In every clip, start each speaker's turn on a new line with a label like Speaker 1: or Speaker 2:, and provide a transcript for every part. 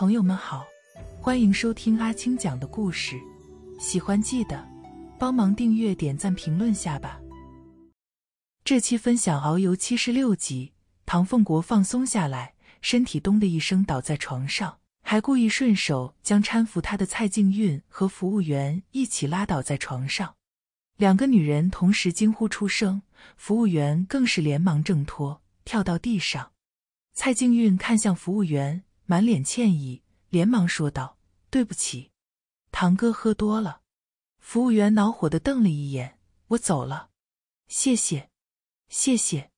Speaker 1: 朋友们好，欢迎收听阿青讲的故事。喜欢记得帮忙订阅、点赞、评论下吧。这期分享《遨游七十六集》，唐凤国放松下来，身体咚的一声倒在床上，还故意顺手将搀扶他的蔡静韵和服务员一起拉倒在床上。两个女人同时惊呼出声，服务员更是连忙挣脱，跳到地上。蔡静韵看向服务员。满脸歉意，连忙说道：“对不起，堂哥喝多了。”服务员恼火的瞪了一眼：“我走了，谢谢，谢谢。”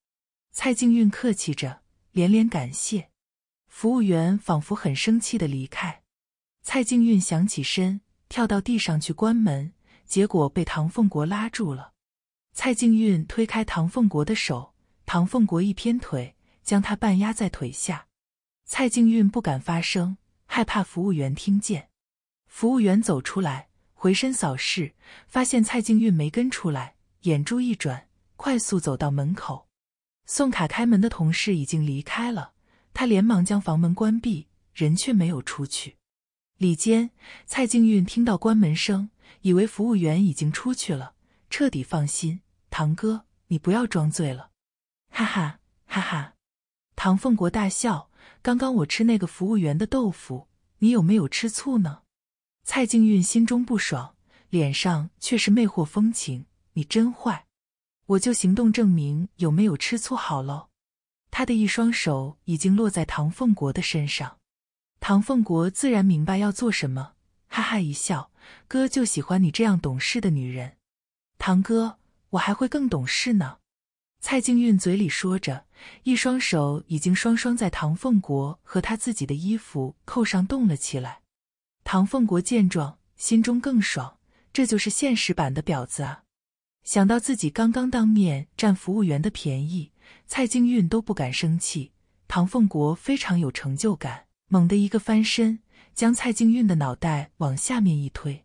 Speaker 1: 蔡静运客气着，连连感谢。服务员仿佛很生气的离开。蔡静运想起身跳到地上去关门，结果被唐凤国拉住了。蔡静运推开唐凤国的手，唐凤国一偏腿，将他半压在腿下。蔡静韵不敢发声，害怕服务员听见。服务员走出来，回身扫视，发现蔡静韵没跟出来，眼珠一转，快速走到门口。送卡开门的同事已经离开了，他连忙将房门关闭，人却没有出去。里间，蔡静韵听到关门声，以为服务员已经出去了，彻底放心。堂哥，你不要装醉了，哈哈哈！哈唐凤国大笑。刚刚我吃那个服务员的豆腐，你有没有吃醋呢？蔡静韵心中不爽，脸上却是魅惑风情。你真坏，我就行动证明有没有吃醋好喽。他的一双手已经落在唐凤国的身上，唐凤国自然明白要做什么，哈哈一笑：“哥就喜欢你这样懂事的女人。”堂哥，我还会更懂事呢。蔡静韵嘴里说着。一双手已经双双在唐凤国和他自己的衣服扣上动了起来。唐凤国见状，心中更爽，这就是现实版的婊子啊！想到自己刚刚当面占服务员的便宜，蔡静韵都不敢生气。唐凤国非常有成就感，猛地一个翻身，将蔡静韵的脑袋往下面一推。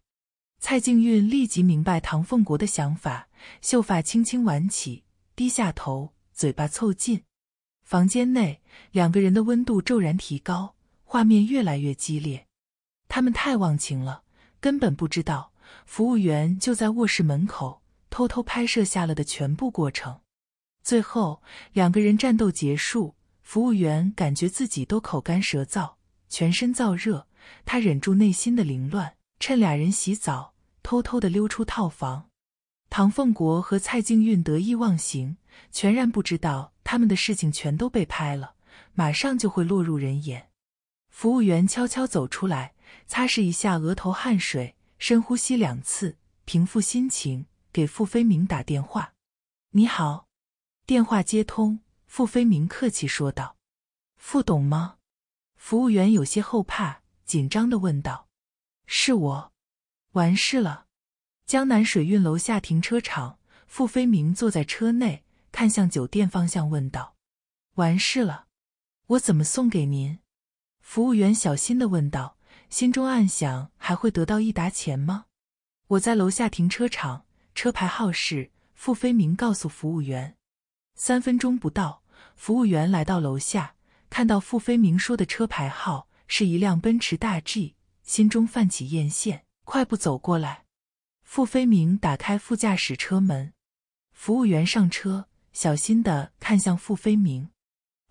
Speaker 1: 蔡静韵立即明白唐凤国的想法，秀发轻轻挽起，低下头，嘴巴凑近。房间内两个人的温度骤然提高，画面越来越激烈。他们太忘情了，根本不知道服务员就在卧室门口偷偷拍摄下了的全部过程。最后两个人战斗结束，服务员感觉自己都口干舌燥，全身燥热。他忍住内心的凌乱，趁俩人洗澡，偷偷的溜出套房。唐凤国和蔡静韵得意忘形，全然不知道。他们的事情全都被拍了，马上就会落入人眼。服务员悄悄走出来，擦拭一下额头汗水，深呼吸两次，平复心情，给傅飞明打电话。你好。电话接通，傅飞明客气说道：“傅董吗？”服务员有些后怕，紧张的问道：“是我，完事了。”江南水韵楼下停车场，傅飞明坐在车内。看向酒店方向，问道：“完事了，我怎么送给您？”服务员小心的问道，心中暗想：“还会得到一沓钱吗？”我在楼下停车场，车牌号是傅飞明告诉服务员。三分钟不到，服务员来到楼下，看到傅飞明说的车牌号是一辆奔驰大 G，心中泛起艳羡，快步走过来。傅飞明打开副驾驶车门，服务员上车。小心的看向傅飞明，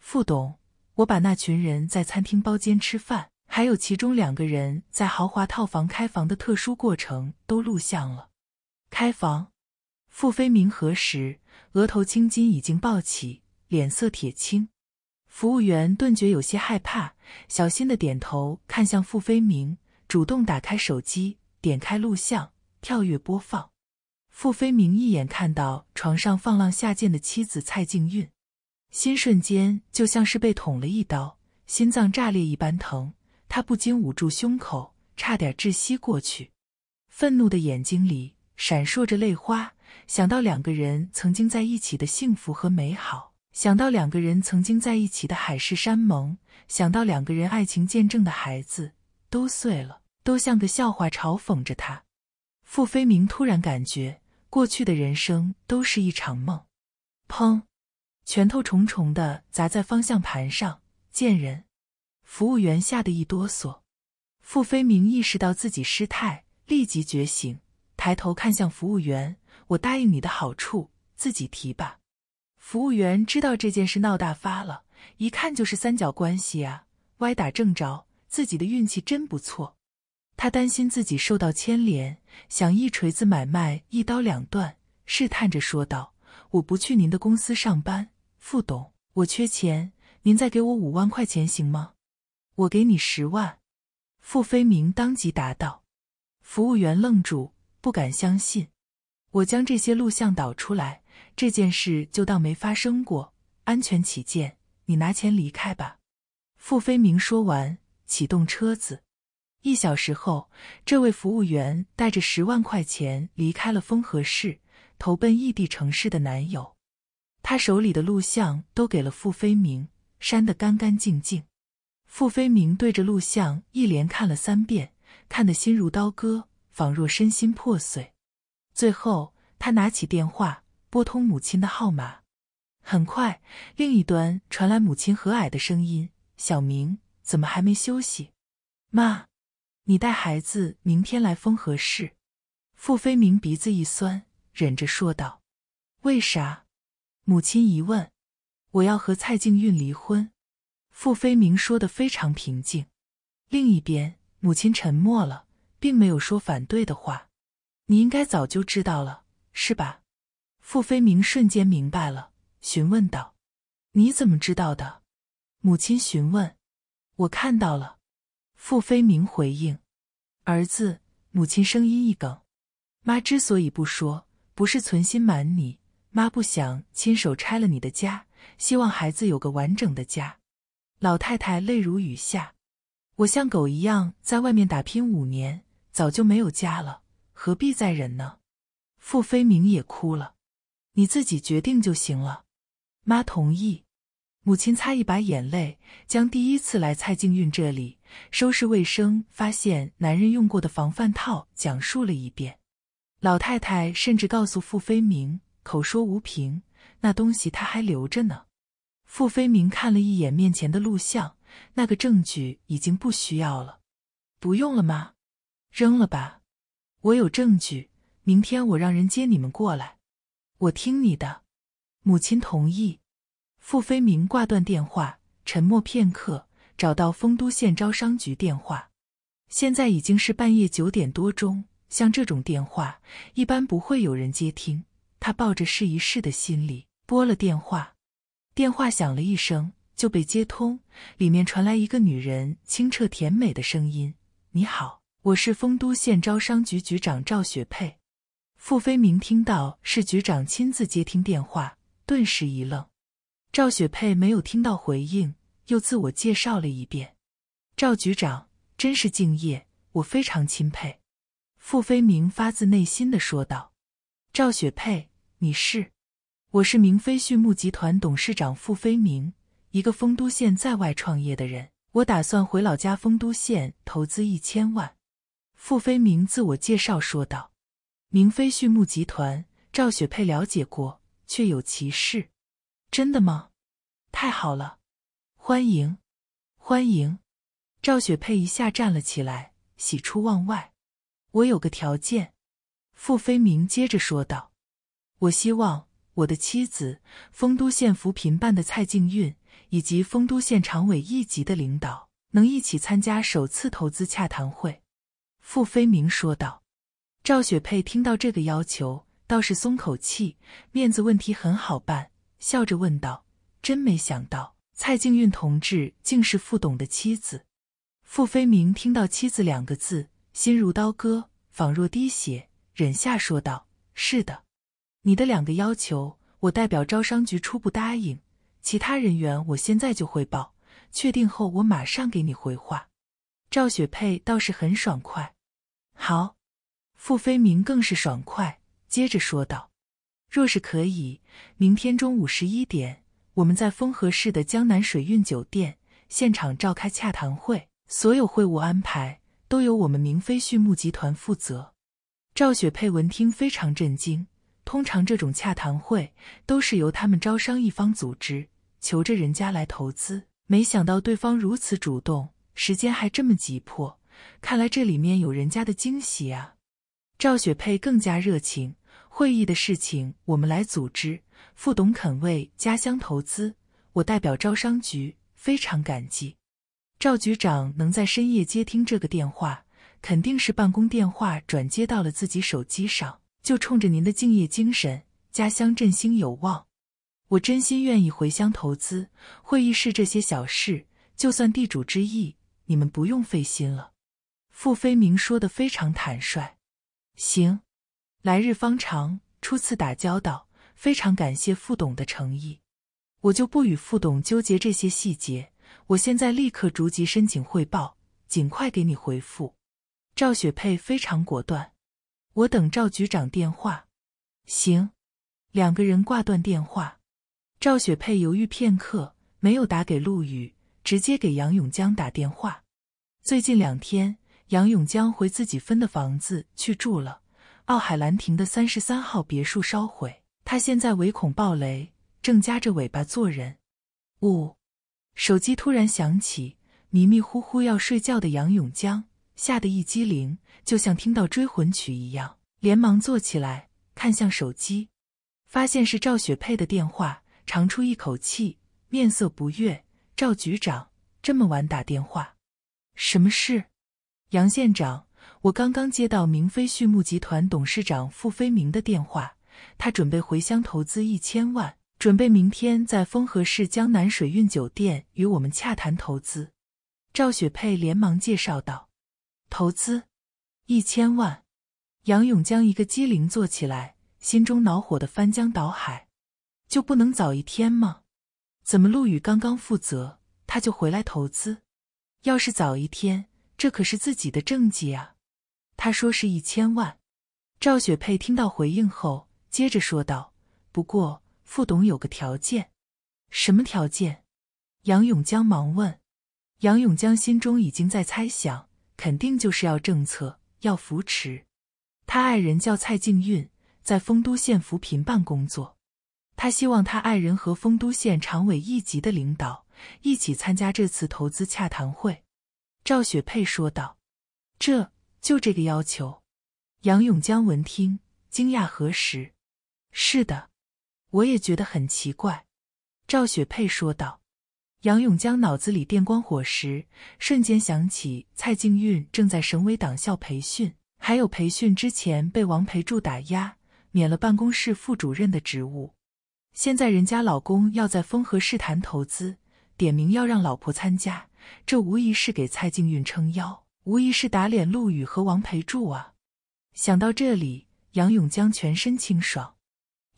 Speaker 1: 傅董，我把那群人在餐厅包间吃饭，还有其中两个人在豪华套房开房的特殊过程都录像了。开房，傅飞明何时额头青筋已经暴起，脸色铁青，服务员顿觉有些害怕，小心的点头看向傅飞明，主动打开手机，点开录像，跳跃播放。傅飞明一眼看到床上放浪下贱的妻子蔡静韵，心瞬间就像是被捅了一刀，心脏炸裂一般疼，他不禁捂住胸口，差点窒息过去。愤怒的眼睛里闪烁着泪花，想到两个人曾经在一起的幸福和美好，想到两个人曾经在一起的海誓山盟，想到两个人爱情见证的孩子都碎了，都像个笑话嘲讽着他。傅飞明突然感觉。过去的人生都是一场梦。砰！拳头重重的砸在方向盘上。贱人！服务员吓得一哆嗦。傅飞明意识到自己失态，立即觉醒，抬头看向服务员：“我答应你的好处，自己提吧。”服务员知道这件事闹大发了，一看就是三角关系啊，歪打正着，自己的运气真不错。他担心自己受到牵连，想一锤子买卖，一刀两断，试探着说道：“我不去您的公司上班，傅董，我缺钱，您再给我五万块钱行吗？”“我给你十万。”傅飞明当即答道。服务员愣住，不敢相信。“我将这些录像导出来，这件事就当没发生过。安全起见，你拿钱离开吧。”傅飞明说完，启动车子。一小时后，这位服务员带着十万块钱离开了丰和市，投奔异地城市的男友。他手里的录像都给了傅飞明，删得干干净净。傅飞明对着录像一连看了三遍，看得心如刀割，仿若身心破碎。最后，他拿起电话拨通母亲的号码。很快，另一端传来母亲和蔼的声音：“小明，怎么还没休息？”妈。你带孩子明天来丰和市。傅飞明鼻子一酸，忍着说道：“为啥？”母亲一问：“我要和蔡静韵离婚。”傅飞明说的非常平静。另一边，母亲沉默了，并没有说反对的话。你应该早就知道了，是吧？傅飞明瞬间明白了，询问道：“你怎么知道的？”母亲询问：“我看到了。”傅飞明回应：“儿子，母亲声音一哽，妈之所以不说，不是存心瞒你，妈不想亲手拆了你的家，希望孩子有个完整的家。”老太太泪如雨下：“我像狗一样在外面打拼五年，早就没有家了，何必再忍呢？”傅飞明也哭了：“你自己决定就行了，妈同意。”母亲擦一把眼泪，将第一次来蔡静韵这里收拾卫生，发现男人用过的防范套，讲述了一遍。老太太甚至告诉傅飞明：“口说无凭，那东西他还留着呢。”傅飞明看了一眼面前的录像，那个证据已经不需要了。不用了吗？扔了吧。我有证据，明天我让人接你们过来。我听你的。母亲同意。傅飞明挂断电话，沉默片刻，找到丰都县招商局电话。现在已经是半夜九点多钟，像这种电话一般不会有人接听。他抱着试一试的心理拨了电话，电话响了一声就被接通，里面传来一个女人清澈甜美的声音：“你好，我是丰都县招商局局长赵雪佩。”傅飞明听到是局长亲自接听电话，顿时一愣。赵雪佩没有听到回应，又自我介绍了一遍：“赵局长真是敬业，我非常钦佩。”傅飞明发自内心的说道：“赵雪佩，你是？我是明飞畜牧集团董事长傅飞明，一个丰都县在外创业的人。我打算回老家丰都县投资一千万。”傅飞明自我介绍说道：“明飞畜牧集团，赵雪佩了解过，确有其事，真的吗？”太好了，欢迎，欢迎！赵雪佩一下站了起来，喜出望外。我有个条件，傅飞明接着说道。我希望我的妻子，丰都县扶贫办的蔡静韵，以及丰都县常委一级的领导，能一起参加首次投资洽谈会。傅飞明说道。赵雪佩听到这个要求，倒是松口气，面子问题很好办，笑着问道。真没想到，蔡静韵同志竟是傅董的妻子。傅飞明听到“妻子”两个字，心如刀割，仿若滴血，忍下说道：“是的，你的两个要求，我代表招商局初步答应。其他人员，我现在就汇报，确定后我马上给你回话。”赵雪佩倒是很爽快，好。傅飞明更是爽快，接着说道：“若是可以，明天中午十一点。”我们在丰禾市的江南水韵酒店现场召开洽谈会，所有会务安排都由我们明飞畜牧集团负责。赵雪佩闻听非常震惊，通常这种洽谈会都是由他们招商一方组织，求着人家来投资，没想到对方如此主动，时间还这么急迫，看来这里面有人家的惊喜啊！赵雪佩更加热情，会议的事情我们来组织。副董肯为家乡投资，我代表招商局非常感激。赵局长能在深夜接听这个电话，肯定是办公电话转接到了自己手机上。就冲着您的敬业精神，家乡振兴有望。我真心愿意回乡投资。会议室这些小事，就算地主之谊，你们不用费心了。傅飞明说的非常坦率。行，来日方长，初次打交道。非常感谢傅董的诚意，我就不与傅董纠结这些细节。我现在立刻逐级申请汇报，尽快给你回复。赵雪佩非常果断，我等赵局长电话。行，两个人挂断电话。赵雪佩犹豫片刻，没有打给陆羽，直接给杨永江打电话。最近两天，杨永江回自己分的房子去住了，奥海兰亭的三十三号别墅烧毁。他现在唯恐暴雷，正夹着尾巴做人。五，手机突然响起，迷迷糊糊要睡觉的杨永江吓得一激灵，就像听到追魂曲一样，连忙坐起来，看向手机，发现是赵雪佩的电话，长出一口气，面色不悦：“赵局长这么晚打电话，什么事？”杨县长，我刚刚接到明飞畜牧集团董事长傅飞明的电话。他准备回乡投资一千万，准备明天在丰和市江南水运酒店与我们洽谈投资。赵雪佩连忙介绍道：“投资一千万。”杨勇将一个机灵坐起来，心中恼火的翻江倒海，就不能早一天吗？怎么陆羽刚刚负责他就回来投资？要是早一天，这可是自己的政绩啊！他说是一千万。赵雪佩听到回应后。接着说道：“不过，副董有个条件，什么条件？”杨永江忙问。杨永江心中已经在猜想，肯定就是要政策，要扶持。他爱人叫蔡静韵，在丰都县扶贫办工作。他希望他爱人和丰都县常委一级的领导一起参加这次投资洽谈会。”赵雪佩说道：“这就这个要求。”杨永江闻听，惊讶何时是的，我也觉得很奇怪。”赵雪佩说道。杨永江脑子里电光火石，瞬间想起蔡静韵正在省委党校培训，还有培训之前被王培柱打压，免了办公室副主任的职务。现在人家老公要在丰和市谈投资，点名要让老婆参加，这无疑是给蔡静韵撑腰，无疑是打脸陆羽和王培柱啊！想到这里，杨永江全身清爽。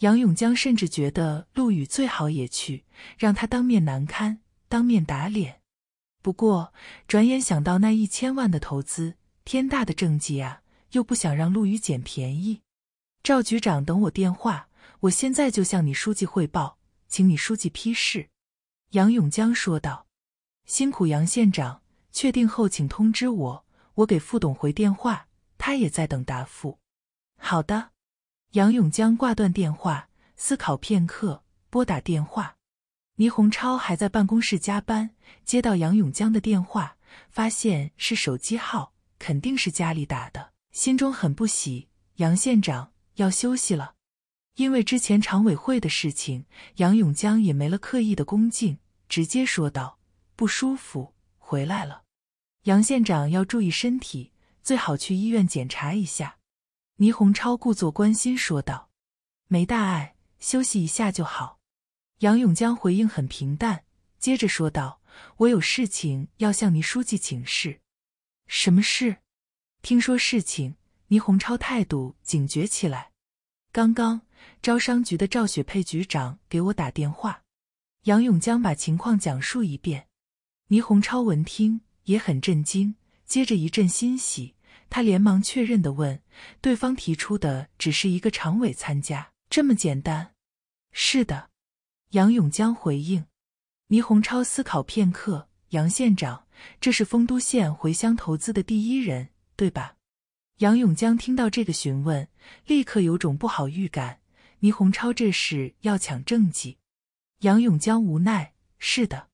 Speaker 1: 杨永江甚至觉得陆羽最好也去，让他当面难堪，当面打脸。不过转眼想到那一千万的投资，天大的政绩啊，又不想让陆羽捡便宜。赵局长，等我电话，我现在就向你书记汇报，请你书记批示。”杨永江说道，“辛苦杨县长，确定后请通知我，我给副董回电话，他也在等答复。”“好的。”杨永江挂断电话，思考片刻，拨打电话。倪洪超还在办公室加班，接到杨永江的电话，发现是手机号，肯定是家里打的，心中很不喜。杨县长要休息了，因为之前常委会的事情，杨永江也没了刻意的恭敬，直接说道：“不舒服，回来了。”杨县长要注意身体，最好去医院检查一下。倪洪超故作关心说道：“没大碍，休息一下就好。”杨永江回应很平淡，接着说道：“我有事情要向倪书记请示。”“什么事？”听说事情，倪洪超态度警觉起来。刚刚招商局的赵雪佩局长给我打电话，杨永江把情况讲述一遍。倪洪超闻听也很震惊，接着一阵欣喜。他连忙确认的问：“对方提出的只是一个常委参加，这么简单？”“是的。”杨永江回应。倪洪超思考片刻：“杨县长，这是丰都县回乡投资的第一人，对吧？”杨永江听到这个询问，立刻有种不好预感。倪洪超这是要抢政绩，杨永江无奈：“是的。”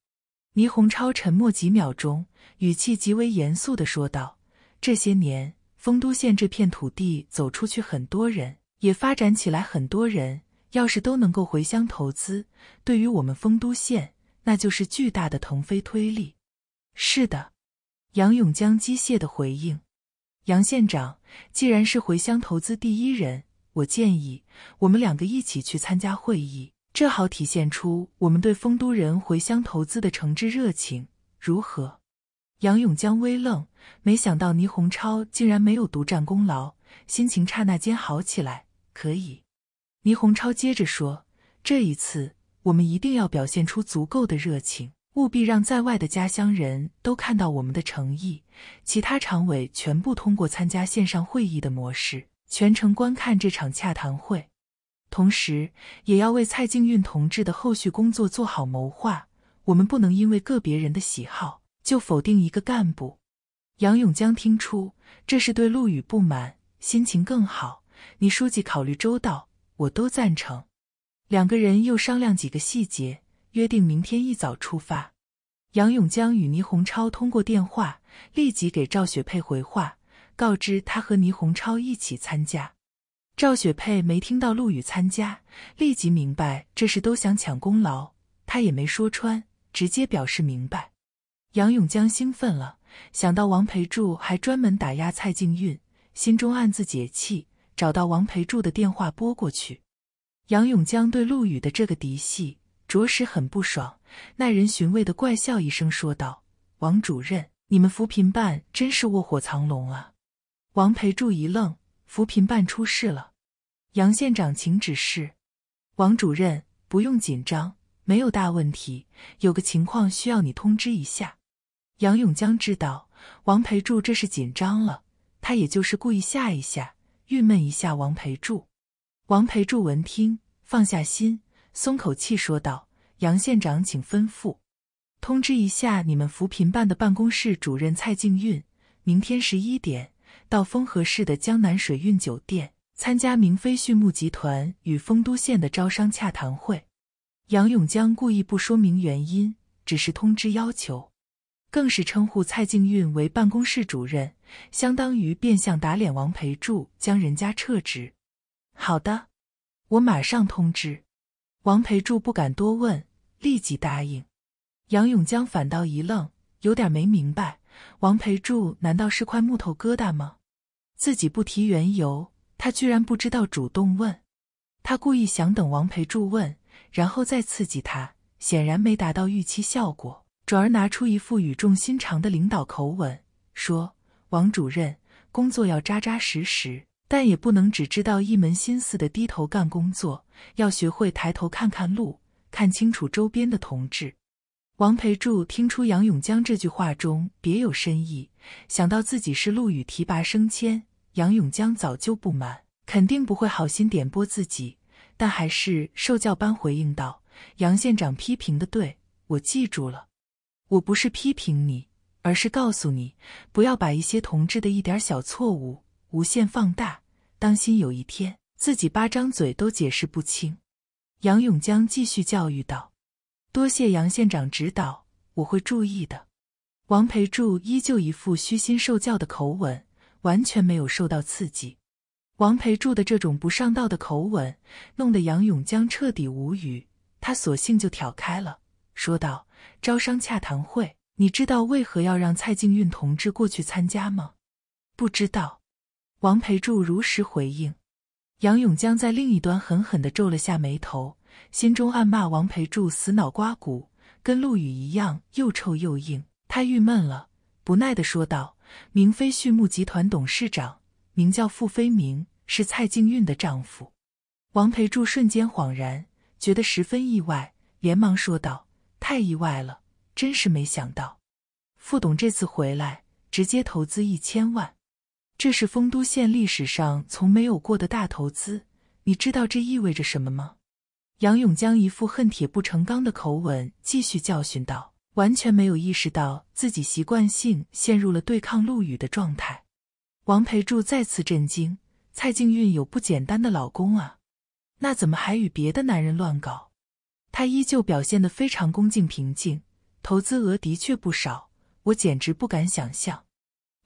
Speaker 1: 倪洪超沉默几秒钟，语气极为严肃地说道。这些年，丰都县这片土地走出去很多人，也发展起来很多人。要是都能够回乡投资，对于我们丰都县，那就是巨大的腾飞推力。是的，杨永江机械的回应。杨县长，既然是回乡投资第一人，我建议我们两个一起去参加会议，这好体现出我们对丰都人回乡投资的诚挚热情。如何？杨永江微愣。没想到倪洪超竟然没有独占功劳，心情刹那间好起来。可以，倪洪超接着说：“这一次，我们一定要表现出足够的热情，务必让在外的家乡人都看到我们的诚意。其他常委全部通过参加线上会议的模式，全程观看这场洽谈会，同时也要为蔡静运同志的后续工作做好谋划。我们不能因为个别人的喜好就否定一个干部。”杨永江听出这是对陆羽不满，心情更好。你书记考虑周到，我都赞成。两个人又商量几个细节，约定明天一早出发。杨永江与倪洪超通过电话，立即给赵雪佩回话，告知他和倪洪超一起参加。赵雪佩没听到陆羽参加，立即明白这是都想抢功劳，他也没说穿，直接表示明白。杨永江兴奋了。想到王培柱还专门打压蔡静韵，心中暗自解气，找到王培柱的电话拨过去。杨永江对陆羽的这个嫡系着实很不爽，耐人寻味的怪笑一声说道：“王主任，你们扶贫办真是卧虎藏龙啊！”王培柱一愣：“扶贫办出事了？”杨县长，请指示。王主任，不用紧张，没有大问题，有个情况需要你通知一下。杨永江知道王培柱这是紧张了，他也就是故意吓一下、郁闷一下王培柱。王培柱闻听，放下心，松口气，说道：“杨县长，请吩咐，通知一下你们扶贫办的办公室主任蔡静运，明天十一点到丰禾市的江南水韵酒店参加明飞畜牧集团与丰都县的招商洽谈会。”杨永江故意不说明原因，只是通知要求。更是称呼蔡静韵为办公室主任，相当于变相打脸王培柱，将人家撤职。好的，我马上通知。王培柱不敢多问，立即答应。杨永江反倒一愣，有点没明白，王培柱难道是块木头疙瘩吗？自己不提缘由，他居然不知道主动问。他故意想等王培柱问，然后再刺激他，显然没达到预期效果。转而拿出一副语重心长的领导口吻，说：“王主任，工作要扎扎实实，但也不能只知道一门心思的低头干工作，要学会抬头看看路，看清楚周边的同志。”王培柱听出杨永江这句话中别有深意，想到自己是陆羽提拔升迁，杨永江早就不满，肯定不会好心点拨自己，但还是受教般回应道：“杨县长批评的对，我记住了。”我不是批评你，而是告诉你，不要把一些同志的一点小错误无限放大，当心有一天自己八张嘴都解释不清。”杨永江继续教育道，“多谢杨县长指导，我会注意的。”王培柱依旧一副虚心受教的口吻，完全没有受到刺激。王培柱的这种不上道的口吻，弄得杨永江彻底无语，他索性就挑开了。说道：“招商洽谈会，你知道为何要让蔡静韵同志过去参加吗？”“不知道。”王培柱如实回应。杨永江在另一端狠狠地皱了下眉头，心中暗骂王培柱死脑瓜骨，跟陆羽一样又臭又硬。他郁闷了，不耐地说道：“明飞畜牧集团董事长名叫傅飞明，是蔡静韵的丈夫。”王培柱瞬间恍然，觉得十分意外，连忙说道。太意外了，真是没想到，副董这次回来直接投资一千万，这是丰都县历史上从没有过的大投资。你知道这意味着什么吗？杨永江一副恨铁不成钢的口吻继续教训道，完全没有意识到自己习惯性陷入了对抗陆羽的状态。王培柱再次震惊：蔡静韵有不简单的老公啊，那怎么还与别的男人乱搞？他依旧表现得非常恭敬平静，投资额的确不少，我简直不敢想象。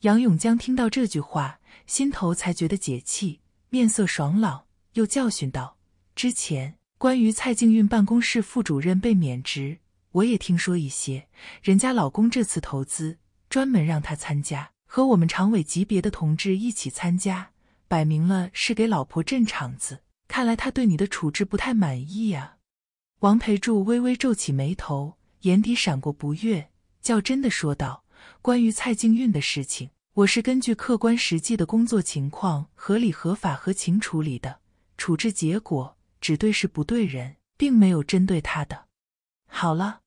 Speaker 1: 杨永江听到这句话，心头才觉得解气，面色爽朗，又教训道：“之前关于蔡静运办公室副主任被免职，我也听说一些。人家老公这次投资，专门让他参加，和我们常委级别的同志一起参加，摆明了是给老婆镇场子。看来他对你的处置不太满意呀。”王培柱微微皱起眉头，眼底闪过不悦，较真的说道：“关于蔡静运的事情，我是根据客观实际的工作情况，合理、合法、合情处理的。处置结果只对事不对人，并没有针对他的。”好了，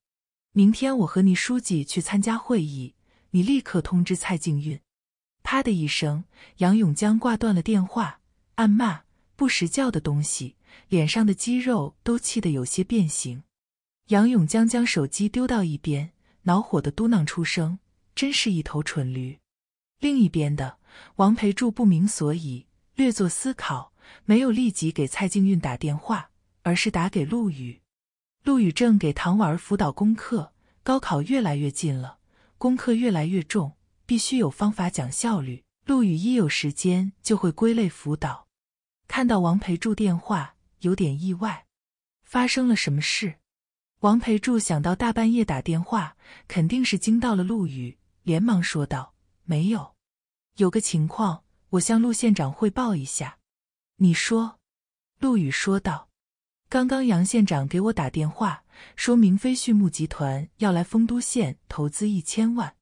Speaker 1: 明天我和倪书记去参加会议，你立刻通知蔡静运。”啪的一声，杨永江挂断了电话，暗骂：“不识教的东西。”脸上的肌肉都气得有些变形，杨勇将将手机丢到一边，恼火的嘟囔出声：“真是一头蠢驴。”另一边的王培柱不明所以，略作思考，没有立即给蔡静韵打电话，而是打给陆羽。陆羽正给唐婉儿辅导功课，高考越来越近了，功课越来越重，必须有方法讲效率。陆羽一有时间就会归类辅导。看到王培柱电话。有点意外，发生了什么事？王培柱想到大半夜打电话，肯定是惊到了陆羽，连忙说道：“没有，有个情况，我向陆县长汇报一下。”你说？陆羽说道：“刚刚杨县长给我打电话，说明飞畜牧集团要来丰都县投资一千万。”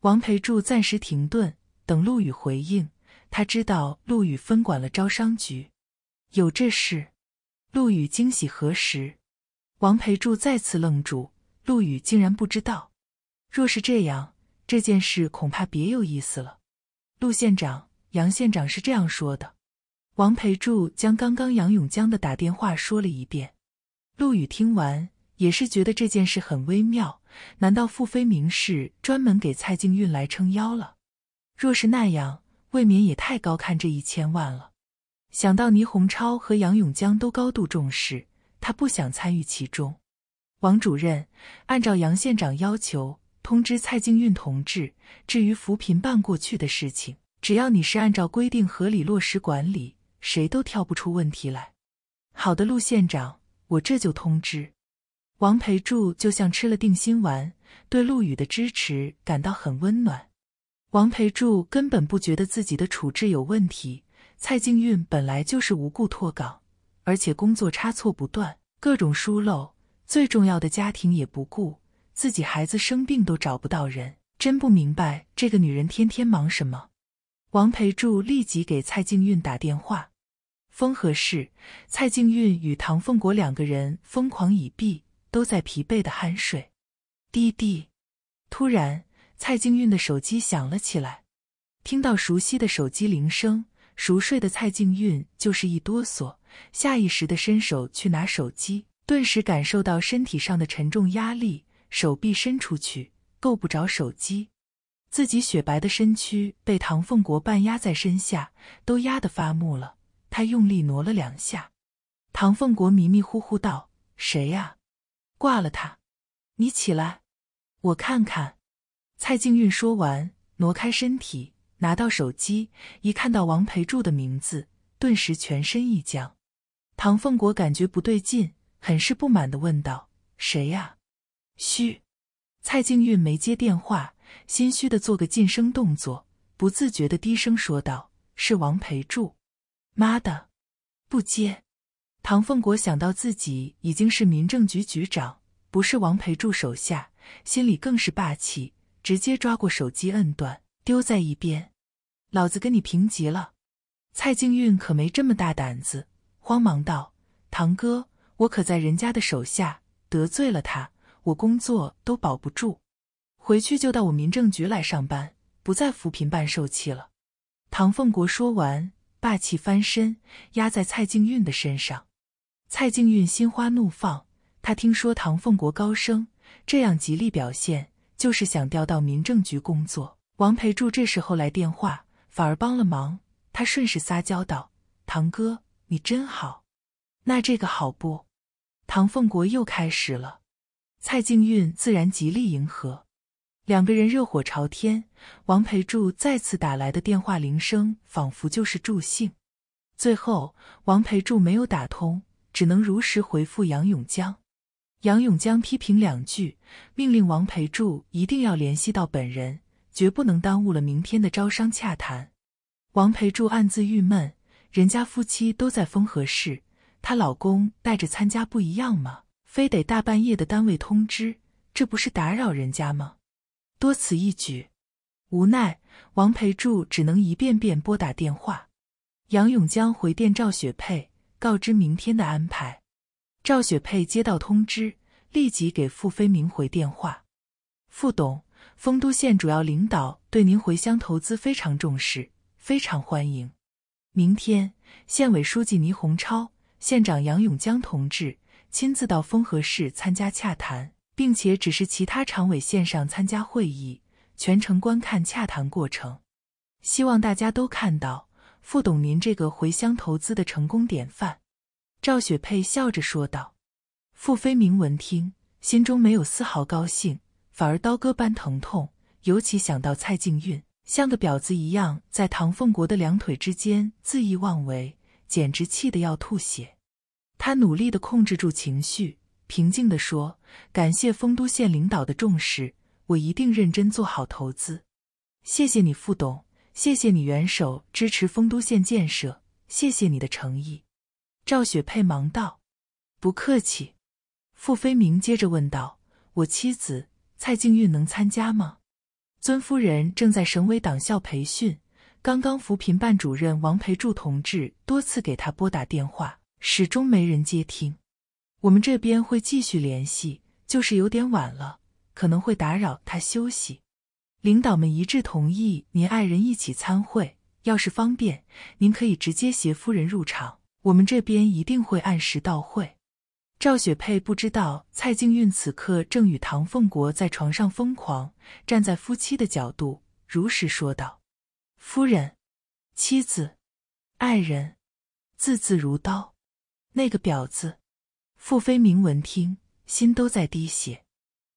Speaker 1: 王培柱暂时停顿，等陆羽回应。他知道陆羽分管了招商局，有这事。陆羽惊喜何时？王培柱再次愣住。陆羽竟然不知道，若是这样，这件事恐怕别有意思了。陆县长、杨县长是这样说的。王培柱将刚刚杨永江的打电话说了一遍。陆羽听完也是觉得这件事很微妙。难道傅飞明是专门给蔡静运来撑腰了？若是那样，未免也太高看这一千万了。想到倪洪超和杨永江都高度重视，他不想参与其中。王主任按照杨县长要求通知蔡静运同志。至于扶贫办过去的事情，只要你是按照规定合理落实管理，谁都挑不出问题来。好的，陆县长，我这就通知。王培柱就像吃了定心丸，对陆羽的支持感到很温暖。王培柱根本不觉得自己的处置有问题。蔡静韵本来就是无故脱岗，而且工作差错不断，各种疏漏，最重要的家庭也不顾，自己孩子生病都找不到人，真不明白这个女人天天忙什么。王培柱立即给蔡静韵打电话。风和市，蔡静韵与唐凤国两个人疯狂已毕，都在疲惫的酣睡。滴滴，突然，蔡静韵的手机响了起来，听到熟悉的手机铃声。熟睡的蔡静韵就是一哆嗦，下意识的伸手去拿手机，顿时感受到身体上的沉重压力，手臂伸出去够不着手机。自己雪白的身躯被唐凤国半压在身下，都压得发木了。他用力挪了两下，唐凤国迷迷糊糊道：“谁呀？挂了他，你起来，我看看。”蔡静韵说完，挪开身体。拿到手机，一看到王培柱的名字，顿时全身一僵。唐凤国感觉不对劲，很是不满的问道：“谁呀？”“嘘。”蔡静韵没接电话，心虚的做个噤声动作，不自觉的低声说道：“是王培柱。”“妈的，不接！”唐凤国想到自己已经是民政局局长，不是王培柱手下，心里更是霸气，直接抓过手机摁断。丢在一边，老子跟你平级了。蔡静运可没这么大胆子，慌忙道：“堂哥，我可在人家的手下得罪了他，我工作都保不住。回去就到我民政局来上班，不再扶贫办受气了。”唐凤国说完，霸气翻身压在蔡静运的身上。蔡静运心花怒放，他听说唐凤国高升，这样极力表现就是想调到民政局工作。王培柱这时候来电话，反而帮了忙。他顺势撒娇道：“堂哥，你真好。”那这个好不？唐凤国又开始了。蔡静韵自然极力迎合，两个人热火朝天。王培柱再次打来的电话铃声，仿佛就是助兴。最后，王培柱没有打通，只能如实回复杨永江。杨永江批评两句，命令王培柱一定要联系到本人。绝不能耽误了明天的招商洽谈。王培柱暗自郁闷，人家夫妻都在丰和市，她老公带着参加不一样吗？非得大半夜的单位通知，这不是打扰人家吗？多此一举。无奈，王培柱只能一遍遍拨打电话。杨永江回电赵雪佩，告知明天的安排。赵雪佩接到通知，立即给傅飞明回电话。傅董。丰都县主要领导对您回乡投资非常重视，非常欢迎。明天县委书记倪洪超、县长杨永江同志亲自到丰河市参加洽谈，并且指示其他常委线上参加会议，全程观看洽谈过程。希望大家都看到傅董您这个回乡投资的成功典范。”赵雪佩笑着说道。傅飞明闻听，心中没有丝毫高兴。反而刀割般疼痛，尤其想到蔡静韵像个婊子一样在唐凤国的两腿之间恣意妄为，简直气得要吐血。他努力地控制住情绪，平静地说：“感谢丰都县领导的重视，我一定认真做好投资。谢谢你，副董，谢谢你元首支持丰都县建设，谢谢你的诚意。”赵雪佩忙道：“不客气。”傅飞明接着问道：“我妻子？”蔡静韵能参加吗？尊夫人正在省委党校培训，刚刚扶贫办主任王培柱同志多次给她拨打电话，始终没人接听。我们这边会继续联系，就是有点晚了，可能会打扰她休息。领导们一致同意您爱人一起参会，要是方便，您可以直接携夫人入场，我们这边一定会按时到会。赵雪佩不知道蔡静韵此刻正与唐凤国在床上疯狂。站在夫妻的角度，如实说道：“夫人、妻子、爱人，字字如刀。”那个婊子傅飞明闻听，心都在滴血。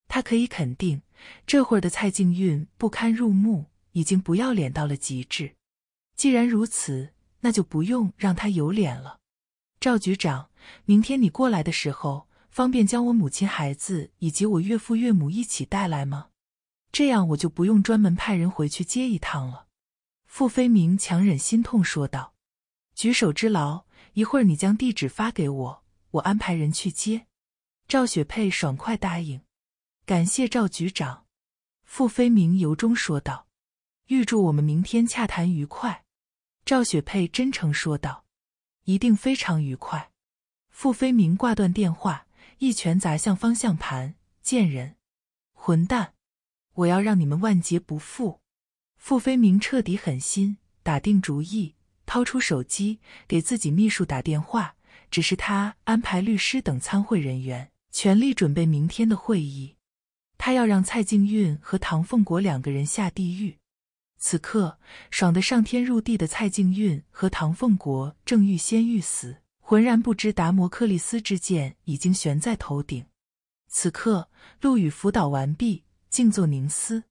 Speaker 1: 他可以肯定，这会儿的蔡静韵不堪入目，已经不要脸到了极致。既然如此，那就不用让他有脸了。赵局长，明天你过来的时候，方便将我母亲、孩子以及我岳父、岳母一起带来吗？这样我就不用专门派人回去接一趟了。”傅飞明强忍心痛说道，“举手之劳，一会儿你将地址发给我，我安排人去接。”赵雪佩爽快答应，“感谢赵局长。”傅飞明由衷说道，“预祝我们明天洽谈愉快。”赵雪佩真诚说道。一定非常愉快。傅飞明挂断电话，一拳砸向方向盘。贱人，混蛋！我要让你们万劫不复。傅飞明彻底狠心，打定主意，掏出手机给自己秘书打电话。只是他安排律师等参会人员全力准备明天的会议。他要让蔡静运和唐凤国两个人下地狱。此刻，爽得上天入地的蔡静韵和唐凤国正欲仙欲死，浑然不知达摩克利斯之剑已经悬在头顶。此刻，陆羽辅导完毕，静坐凝思：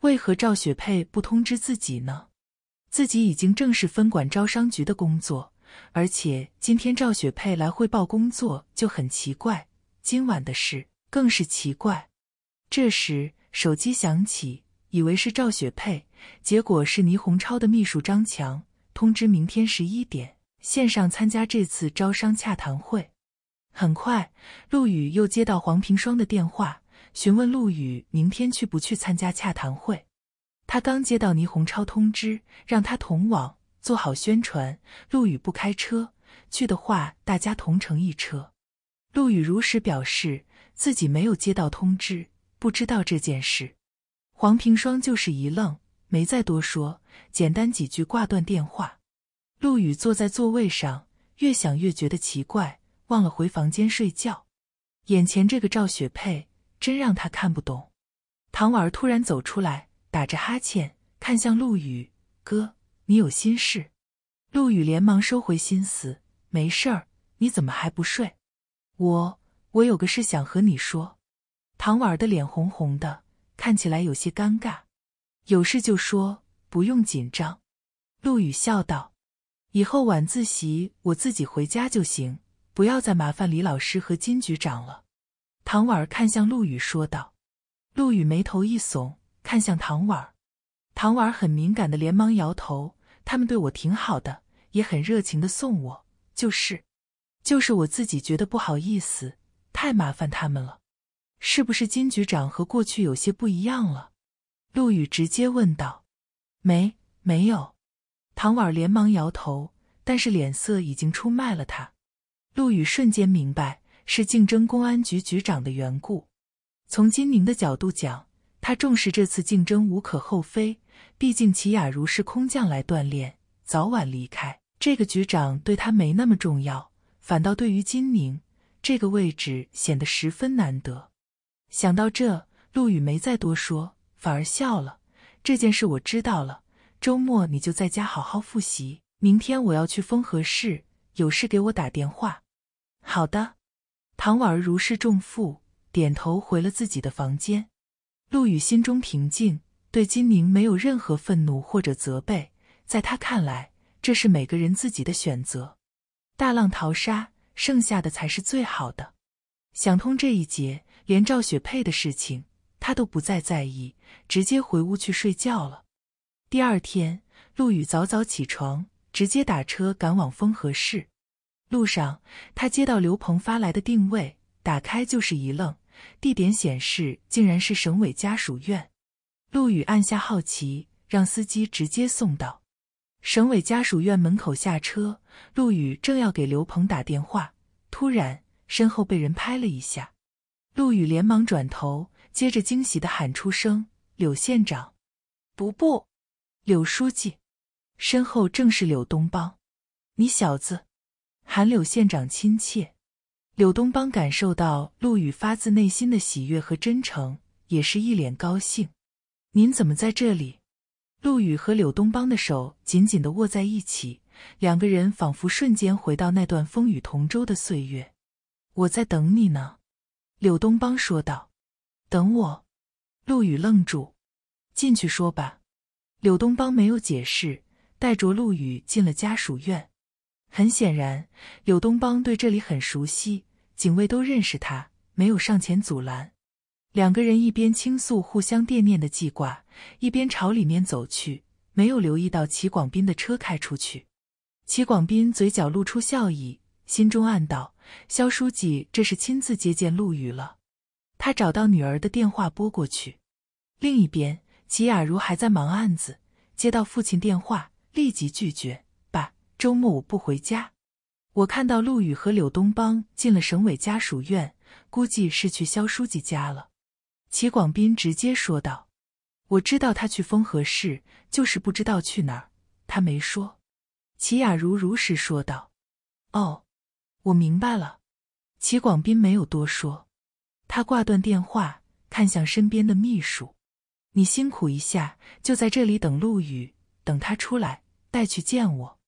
Speaker 1: 为何赵雪佩不通知自己呢？自己已经正式分管招商局的工作，而且今天赵雪佩来汇报工作就很奇怪，今晚的事更是奇怪。这时，手机响起，以为是赵雪佩。结果是倪洪超的秘书张强通知，明天十一点线上参加这次招商洽谈会。很快，陆羽又接到黄平双的电话，询问陆羽明天去不去参加洽谈会。他刚接到倪洪超通知，让他同往做好宣传。陆羽不开车去的话，大家同乘一车。陆羽如实表示自己没有接到通知，不知道这件事。黄平双就是一愣。没再多说，简单几句，挂断电话。陆羽坐在座位上，越想越觉得奇怪，忘了回房间睡觉。眼前这个赵雪佩真让他看不懂。唐婉儿突然走出来，打着哈欠，看向陆羽：“哥，你有心事？”陆羽连忙收回心思：“没事儿，你怎么还不睡？我……我有个事想和你说。”唐婉儿的脸红红的，看起来有些尴尬。有事就说，不用紧张。”陆羽笑道，“以后晚自习我自己回家就行，不要再麻烦李老师和金局长了。”唐婉儿看向陆羽说道。陆羽眉头一耸，看向唐婉儿。唐婉儿很敏感的连忙摇头：“他们对我挺好的，也很热情的送我，就是，就是我自己觉得不好意思，太麻烦他们了。是不是金局长和过去有些不一样了？”陆羽直接问道：“没没有？”唐婉连忙摇头，但是脸色已经出卖了他。陆羽瞬间明白是竞争公安局局长的缘故。从金宁的角度讲，他重视这次竞争无可厚非，毕竟齐雅茹是空降来锻炼，早晚离开。这个局长对他没那么重要，反倒对于金宁这个位置显得十分难得。想到这，陆羽没再多说。反而笑了。这件事我知道了。周末你就在家好好复习。明天我要去丰和市，有事给我打电话。好的。唐婉儿如释重负，点头回了自己的房间。陆羽心中平静，对金宁没有任何愤怒或者责备。在他看来，这是每个人自己的选择。大浪淘沙，剩下的才是最好的。想通这一节，连赵雪佩的事情。他都不再在意，直接回屋去睡觉了。第二天，陆羽早早起床，直接打车赶往丰和市。路上，他接到刘鹏发来的定位，打开就是一愣，地点显示竟然是省委家属院。陆羽按下好奇，让司机直接送到省委家属院门口下车。陆羽正要给刘鹏打电话，突然身后被人拍了一下，陆羽连忙转头。接着惊喜的喊出声：“柳县长，不不，柳书记，身后正是柳东邦，你小子！”喊柳县长亲切。柳东邦感受到陆羽发自内心的喜悦和真诚，也是一脸高兴。您怎么在这里？陆羽和柳东邦的手紧紧的握在一起，两个人仿佛瞬间回到那段风雨同舟的岁月。我在等你呢，柳东邦说道。等我，陆羽愣住，进去说吧。柳东邦没有解释，带着陆羽进了家属院。很显然，柳东邦对这里很熟悉，警卫都认识他，没有上前阻拦。两个人一边倾诉互相惦念的记挂，一边朝里面走去，没有留意到齐广斌的车开出去。齐广斌嘴角露出笑意，心中暗道：肖书记这是亲自接见陆羽了。他找到女儿的电话拨过去，另一边齐雅茹还在忙案子，接到父亲电话立即拒绝：“爸，周末我不回家。”我看到陆羽和柳东邦进了省委家属院，估计是去肖书记家了。齐广斌直接说道：“我知道他去丰和市，就是不知道去哪儿，他没说。”齐雅茹如实说道：“哦，我明白了。”齐广斌没有多说。他挂断电话，看向身边的秘书：“你辛苦一下，就在这里等陆羽，等他出来带去见我。”“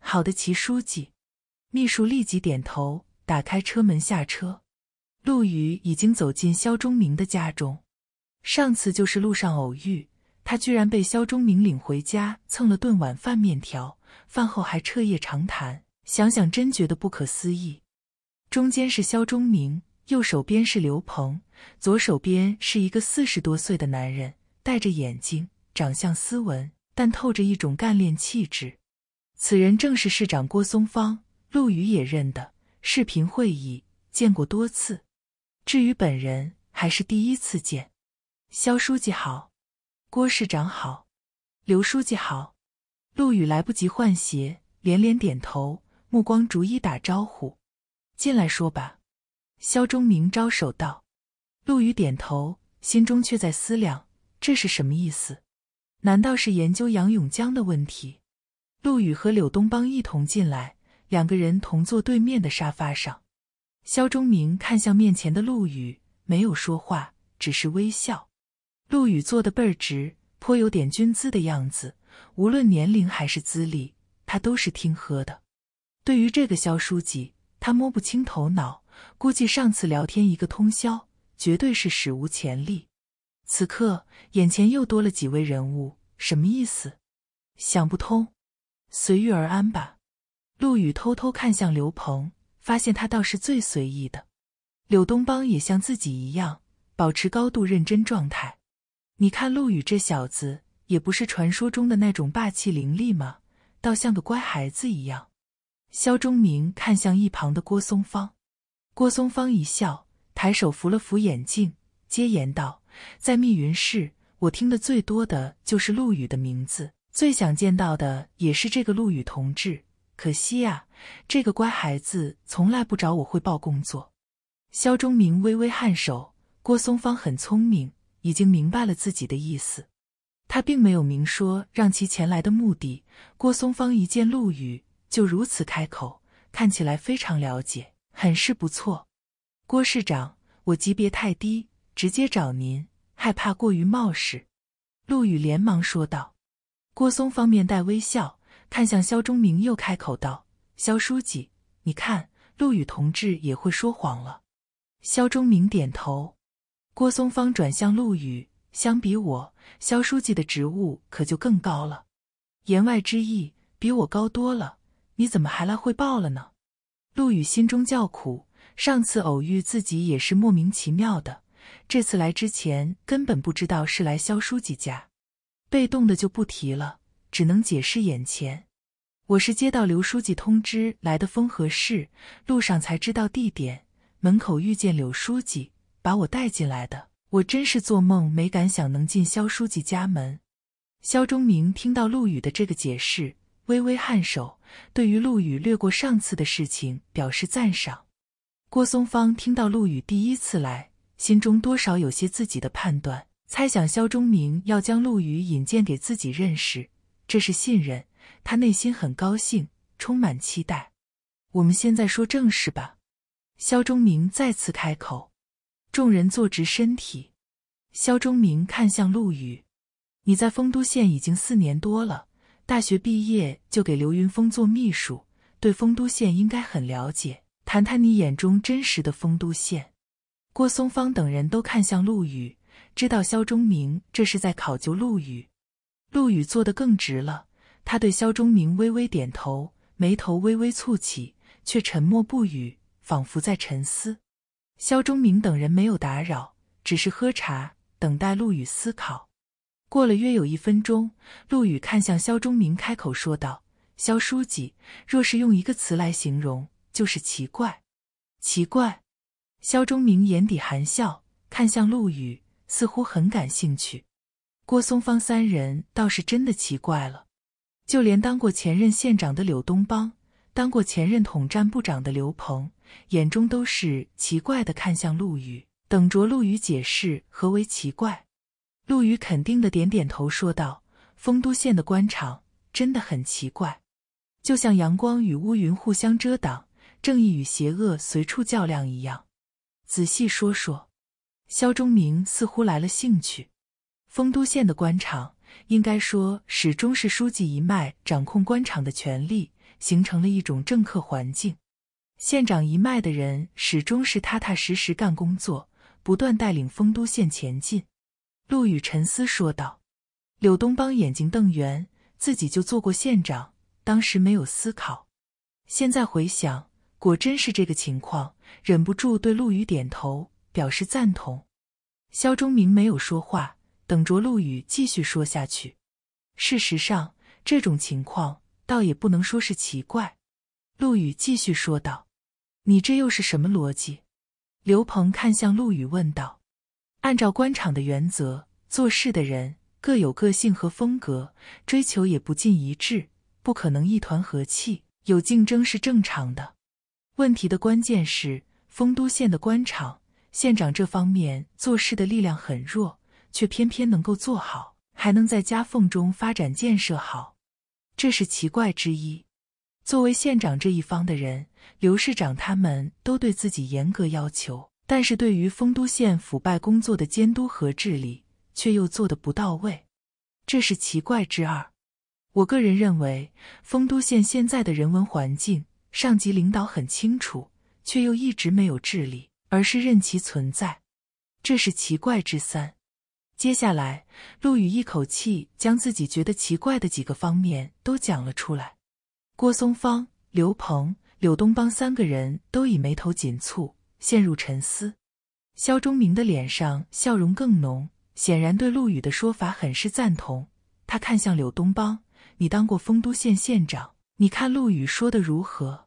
Speaker 1: 好的，齐书记。”秘书立即点头，打开车门下车。陆羽已经走进肖中明的家中。上次就是路上偶遇，他居然被肖中明领回家蹭了顿晚饭面条，饭后还彻夜长谈。想想真觉得不可思议。中间是肖中明。右手边是刘鹏，左手边是一个四十多岁的男人，戴着眼镜，长相斯文，但透着一种干练气质。此人正是市长郭松芳，陆羽也认得，视频会议见过多次。至于本人，还是第一次见。肖书记好，郭市长好，刘书记好，陆羽来不及换鞋，连连点头，目光逐一打招呼。进来说吧。肖忠明招手道：“陆羽点头，心中却在思量，这是什么意思？难道是研究杨永江的问题？”陆羽和柳东邦一同进来，两个人同坐对面的沙发上。肖忠明看向面前的陆羽，没有说话，只是微笑。陆羽坐的倍儿直，颇有点军姿的样子。无论年龄还是资历，他都是听喝的。对于这个肖书记，他摸不清头脑。估计上次聊天一个通宵，绝对是史无前例。此刻眼前又多了几位人物，什么意思？想不通，随遇而安吧。陆羽偷偷看向刘鹏，发现他倒是最随意的。柳东邦也像自己一样，保持高度认真状态。你看陆羽这小子，也不是传说中的那种霸气凌厉吗？倒像个乖孩子一样。肖忠明看向一旁的郭松芳。郭松芳一笑，抬手扶了扶眼镜，接言道：“在密云市，我听的最多的就是陆羽的名字，最想见到的也是这个陆羽同志。可惜啊，这个乖孩子从来不找我汇报工作。”肖中明微微颔首。郭松芳很聪明，已经明白了自己的意思。他并没有明说让其前来的目的。郭松芳一见陆羽就如此开口，看起来非常了解。很是不错，郭市长，我级别太低，直接找您，害怕过于冒失。”陆羽连忙说道。郭松方面带微笑，看向肖中明，又开口道：“肖书记，你看，陆羽同志也会说谎了。”肖中明点头。郭松芳转向陆羽，相比我，肖书记的职务可就更高了，言外之意比我高多了。你怎么还来汇报了呢？陆羽心中叫苦，上次偶遇自己也是莫名其妙的，这次来之前根本不知道是来肖书记家，被动的就不提了，只能解释眼前。我是接到刘书记通知来的，丰和市路上才知道地点，门口遇见柳书记，把我带进来的。我真是做梦没敢想能进肖书记家门。肖中明听到陆羽的这个解释，微微颔首。对于陆羽略过上次的事情表示赞赏。郭松芳听到陆羽第一次来，心中多少有些自己的判断，猜想肖中明要将陆羽引荐给自己认识，这是信任，他内心很高兴，充满期待。我们现在说正事吧。肖中明再次开口，众人坐直身体。肖中明看向陆羽：“你在丰都县已经四年多了。”大学毕业就给刘云峰做秘书，对丰都县应该很了解。谈谈你眼中真实的丰都县。郭松芳等人都看向陆羽，知道肖中明这是在考究陆羽。陆羽坐得更直了，他对肖中明微微点头，眉头微微蹙起，却沉默不语，仿佛在沉思。肖中明等人没有打扰，只是喝茶，等待陆羽思考。过了约有一分钟，陆羽看向肖中明，开口说道：“肖书记，若是用一个词来形容，就是奇怪。”奇怪。肖中明眼底含笑，看向陆羽，似乎很感兴趣。郭松芳三人倒是真的奇怪了，就连当过前任县长的柳东邦、当过前任统战部长的刘鹏，眼中都是奇怪的看向陆羽，等着陆羽解释何为奇怪。陆羽肯定的点点头，说道：“丰都县的官场真的很奇怪，就像阳光与乌云互相遮挡，正义与邪恶随处较量一样。”仔细说说，肖中明似乎来了兴趣。丰都县的官场，应该说始终是书记一脉掌控官场的权力，形成了一种政客环境。县长一脉的人始终是踏踏实实干工作，不断带领丰都县前进。陆羽沉思说道：“柳东邦眼睛瞪圆，自己就做过县长，当时没有思考，现在回想，果真是这个情况，忍不住对陆羽点头表示赞同。”肖中明没有说话，等着陆羽继续说下去。事实上，这种情况倒也不能说是奇怪。陆羽继续说道：“你这又是什么逻辑？”刘鹏看向陆羽问道。按照官场的原则，做事的人各有个性和风格，追求也不尽一致，不可能一团和气，有竞争是正常的。问题的关键是丰都县的官场，县长这方面做事的力量很弱，却偏偏能够做好，还能在夹缝中发展建设好，这是奇怪之一。作为县长这一方的人，刘市长他们都对自己严格要求。但是对于丰都县腐败工作的监督和治理，却又做的不到位，这是奇怪之二。我个人认为，丰都县现在的人文环境，上级领导很清楚，却又一直没有治理，而是任其存在，这是奇怪之三。接下来，陆羽一口气将自己觉得奇怪的几个方面都讲了出来。郭松芳、刘鹏、柳东邦三个人都已眉头紧蹙。陷入沉思，肖忠明的脸上笑容更浓，显然对陆羽的说法很是赞同。他看向柳东邦：“你当过丰都县县长，你看陆羽说的如何？”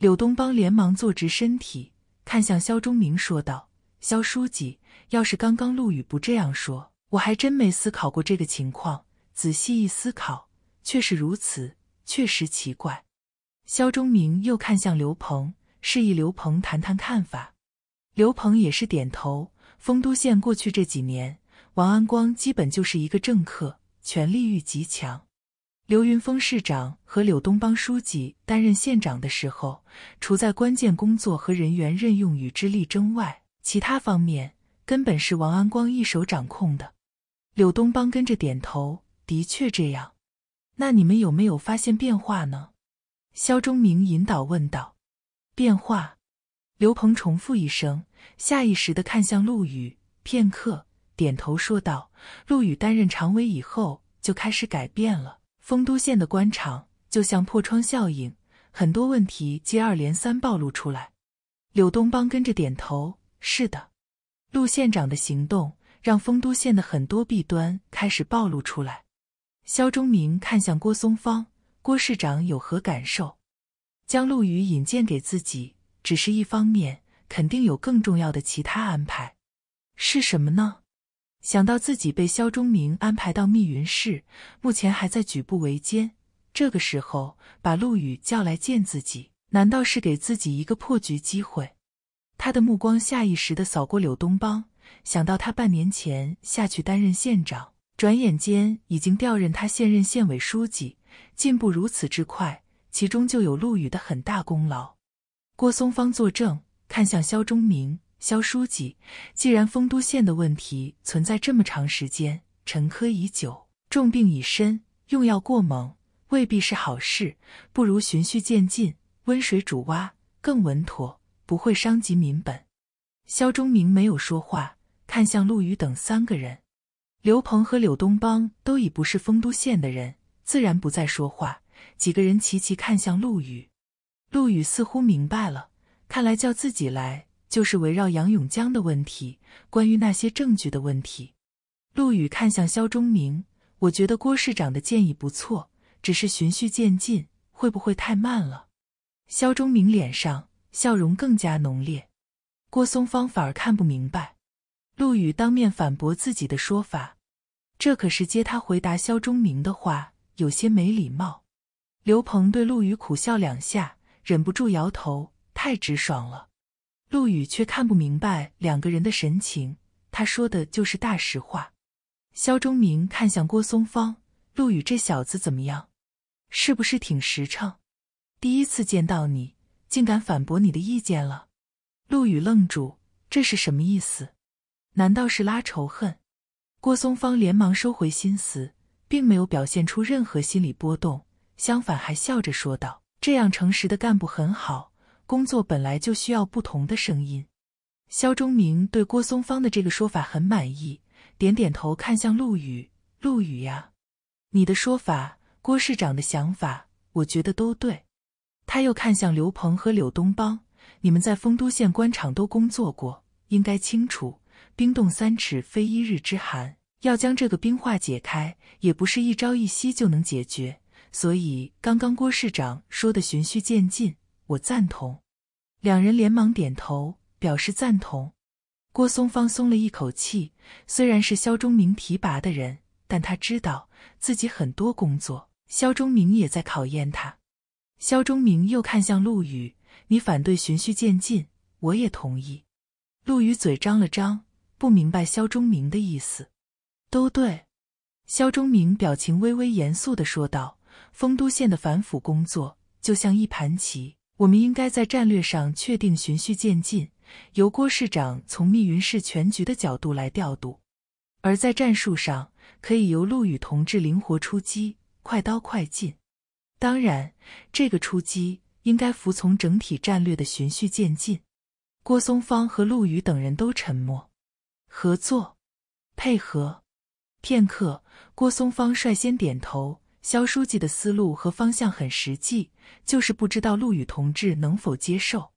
Speaker 1: 柳东邦连忙坐直身体，看向肖忠明说道：“肖书记，要是刚刚陆羽不这样说，我还真没思考过这个情况。仔细一思考，确实如此，确实奇怪。”肖忠明又看向刘鹏。示意刘鹏谈谈看法，刘鹏也是点头。丰都县过去这几年，王安光基本就是一个政客，权力欲极强。刘云峰市长和柳东邦书记担任县长的时候，除在关键工作和人员任用与之力争外，其他方面根本是王安光一手掌控的。柳东邦跟着点头，的确这样。那你们有没有发现变化呢？肖中明引导问道。变化，刘鹏重复一声，下意识的看向陆羽，片刻，点头说道：“陆羽担任常委以后，就开始改变了。丰都县的官场就像破窗效应，很多问题接二连三暴露出来。”柳东邦跟着点头：“是的，陆县长的行动让丰都县的很多弊端开始暴露出来。”肖忠明看向郭松芳：“郭市长有何感受？”将陆羽引荐给自己，只是一方面，肯定有更重要的其他安排，是什么呢？想到自己被肖忠明安排到密云市，目前还在举步维艰，这个时候把陆羽叫来见自己，难道是给自己一个破局机会？他的目光下意识的扫过柳东邦，想到他半年前下去担任县长，转眼间已经调任他现任县委书记，进步如此之快。其中就有陆羽的很大功劳。郭松芳作证，看向肖中明，肖书记，既然丰都县的问题存在这么长时间，沉疴已久，重病已深，用药过猛未必是好事，不如循序渐进，温水煮蛙更稳妥，不会伤及民本。肖中明没有说话，看向陆羽等三个人，刘鹏和柳东邦都已不是丰都县的人，自然不再说话。几个人齐齐看向陆羽，陆羽似乎明白了，看来叫自己来就是围绕杨永江的问题，关于那些证据的问题。陆羽看向肖中明，我觉得郭市长的建议不错，只是循序渐进，会不会太慢了？肖中明脸上笑容更加浓烈，郭松芳反而看不明白。陆羽当面反驳自己的说法，这可是接他回答肖中明的话，有些没礼貌。刘鹏对陆羽苦笑两下，忍不住摇头：“太直爽了。”陆羽却看不明白两个人的神情。他说的就是大实话。肖忠明看向郭松芳：“陆羽这小子怎么样？是不是挺实诚？第一次见到你，竟敢反驳你的意见了？”陆羽愣住：“这是什么意思？难道是拉仇恨？”郭松芳连忙收回心思，并没有表现出任何心理波动。相反，还笑着说道：“这样诚实的干部很好，工作本来就需要不同的声音。”肖中明对郭松芳的这个说法很满意，点点头，看向陆羽：“陆羽呀，你的说法，郭市长的想法，我觉得都对。”他又看向刘鹏和柳东邦：“你们在丰都县官场都工作过，应该清楚，冰冻三尺非一日之寒，要将这个冰化解开，也不是一朝一夕就能解决。”所以，刚刚郭市长说的循序渐进，我赞同。两人连忙点头表示赞同。郭松芳松了一口气，虽然是肖中明提拔的人，但他知道自己很多工作，肖中明也在考验他。肖中明又看向陆羽：“你反对循序渐进，我也同意。”陆羽嘴张了张，不明白肖中明的意思。都对，肖中明表情微微严肃的说道。丰都县的反腐工作就像一盘棋，我们应该在战略上确定循序渐进，由郭市长从密云市全局的角度来调度；而在战术上，可以由陆羽同志灵活出击，快刀快进。当然，这个出击应该服从整体战略的循序渐进。郭松芳和陆羽等人都沉默，合作、配合。片刻，郭松芳率先点头。肖书记的思路和方向很实际，就是不知道陆羽同志能否接受。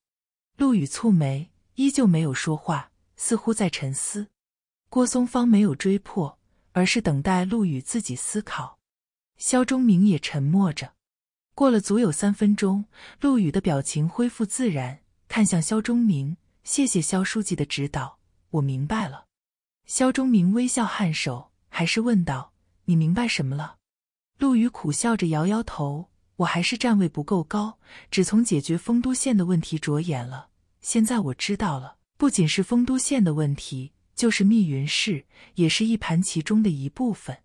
Speaker 1: 陆羽蹙眉，依旧没有说话，似乎在沉思。郭松芳没有追破，而是等待陆羽自己思考。肖中明也沉默着。过了足有三分钟，陆羽的表情恢复自然，看向肖中明：“谢谢肖书记的指导，我明白了。”肖中明微笑颔首，还是问道：“你明白什么了？”陆羽苦笑着摇摇头：“我还是站位不够高，只从解决丰都县的问题着眼了。现在我知道了，不仅是丰都县的问题，就是密云市也是一盘棋中的一部分。”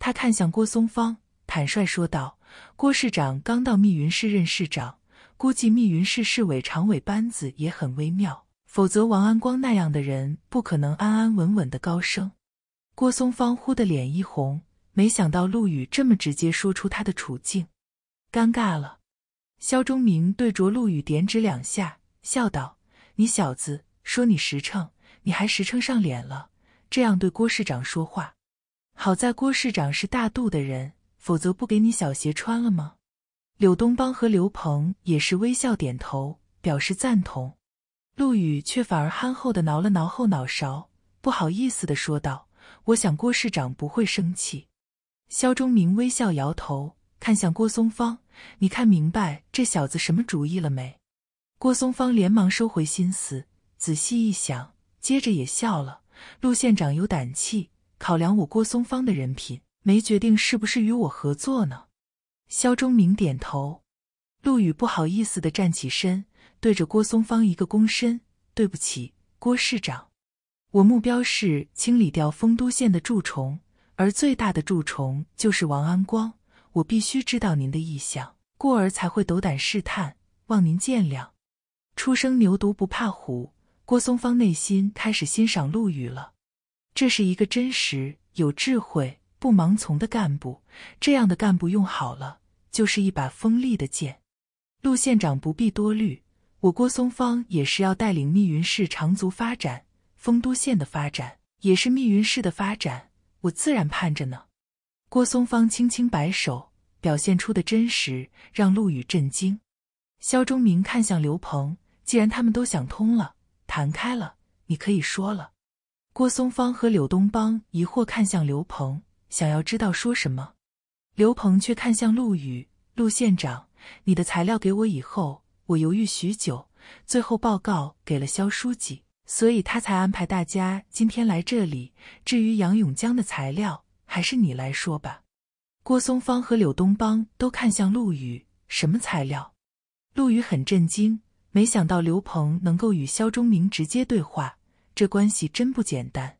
Speaker 1: 他看向郭松芳，坦率说道：“郭市长刚到密云市任市长，估计密云市市委常委班子也很微妙，否则王安光那样的人不可能安安稳稳的高升。”郭松芳忽的脸一红。没想到陆羽这么直接说出他的处境，尴尬了。肖忠明对着陆羽点指两下，笑道：“你小子说你实诚，你还实诚上脸了，这样对郭市长说话。好在郭市长是大度的人，否则不给你小鞋穿了吗？”柳东邦和刘鹏也是微笑点头表示赞同，陆羽却反而憨厚的挠了挠后脑勺，不好意思的说道：“我想郭市长不会生气。”肖中明微笑摇头，看向郭松芳：“你看明白这小子什么主意了没？”郭松芳连忙收回心思，仔细一想，接着也笑了：“陆县长有胆气，考量我郭松芳的人品，没决定是不是与我合作呢。”肖中明点头。陆羽不好意思地站起身，对着郭松芳一个躬身：“对不起，郭市长，我目标是清理掉丰都县的蛀虫。”而最大的蛀虫就是王安光，我必须知道您的意向，故而才会斗胆试探，望您见谅。初生牛犊不怕虎，郭松芳内心开始欣赏陆羽了。这是一个真实、有智慧、不盲从的干部，这样的干部用好了，就是一把锋利的剑。陆县长不必多虑，我郭松芳也是要带领密云市长足发展，丰都县的发展也是密云市的发展。我自然盼着呢。郭松芳轻轻摆手，表现出的真实让陆羽震惊。肖忠明看向刘鹏，既然他们都想通了，谈开了，你可以说了。郭松芳和柳东邦疑惑看向刘鹏，想要知道说什么。刘鹏却看向陆羽，陆县长，你的材料给我以后，我犹豫许久，最后报告给了肖书记。所以他才安排大家今天来这里。至于杨永江的材料，还是你来说吧。郭松芳和柳东邦都看向陆羽，什么材料？陆羽很震惊，没想到刘鹏能够与肖中明直接对话，这关系真不简单。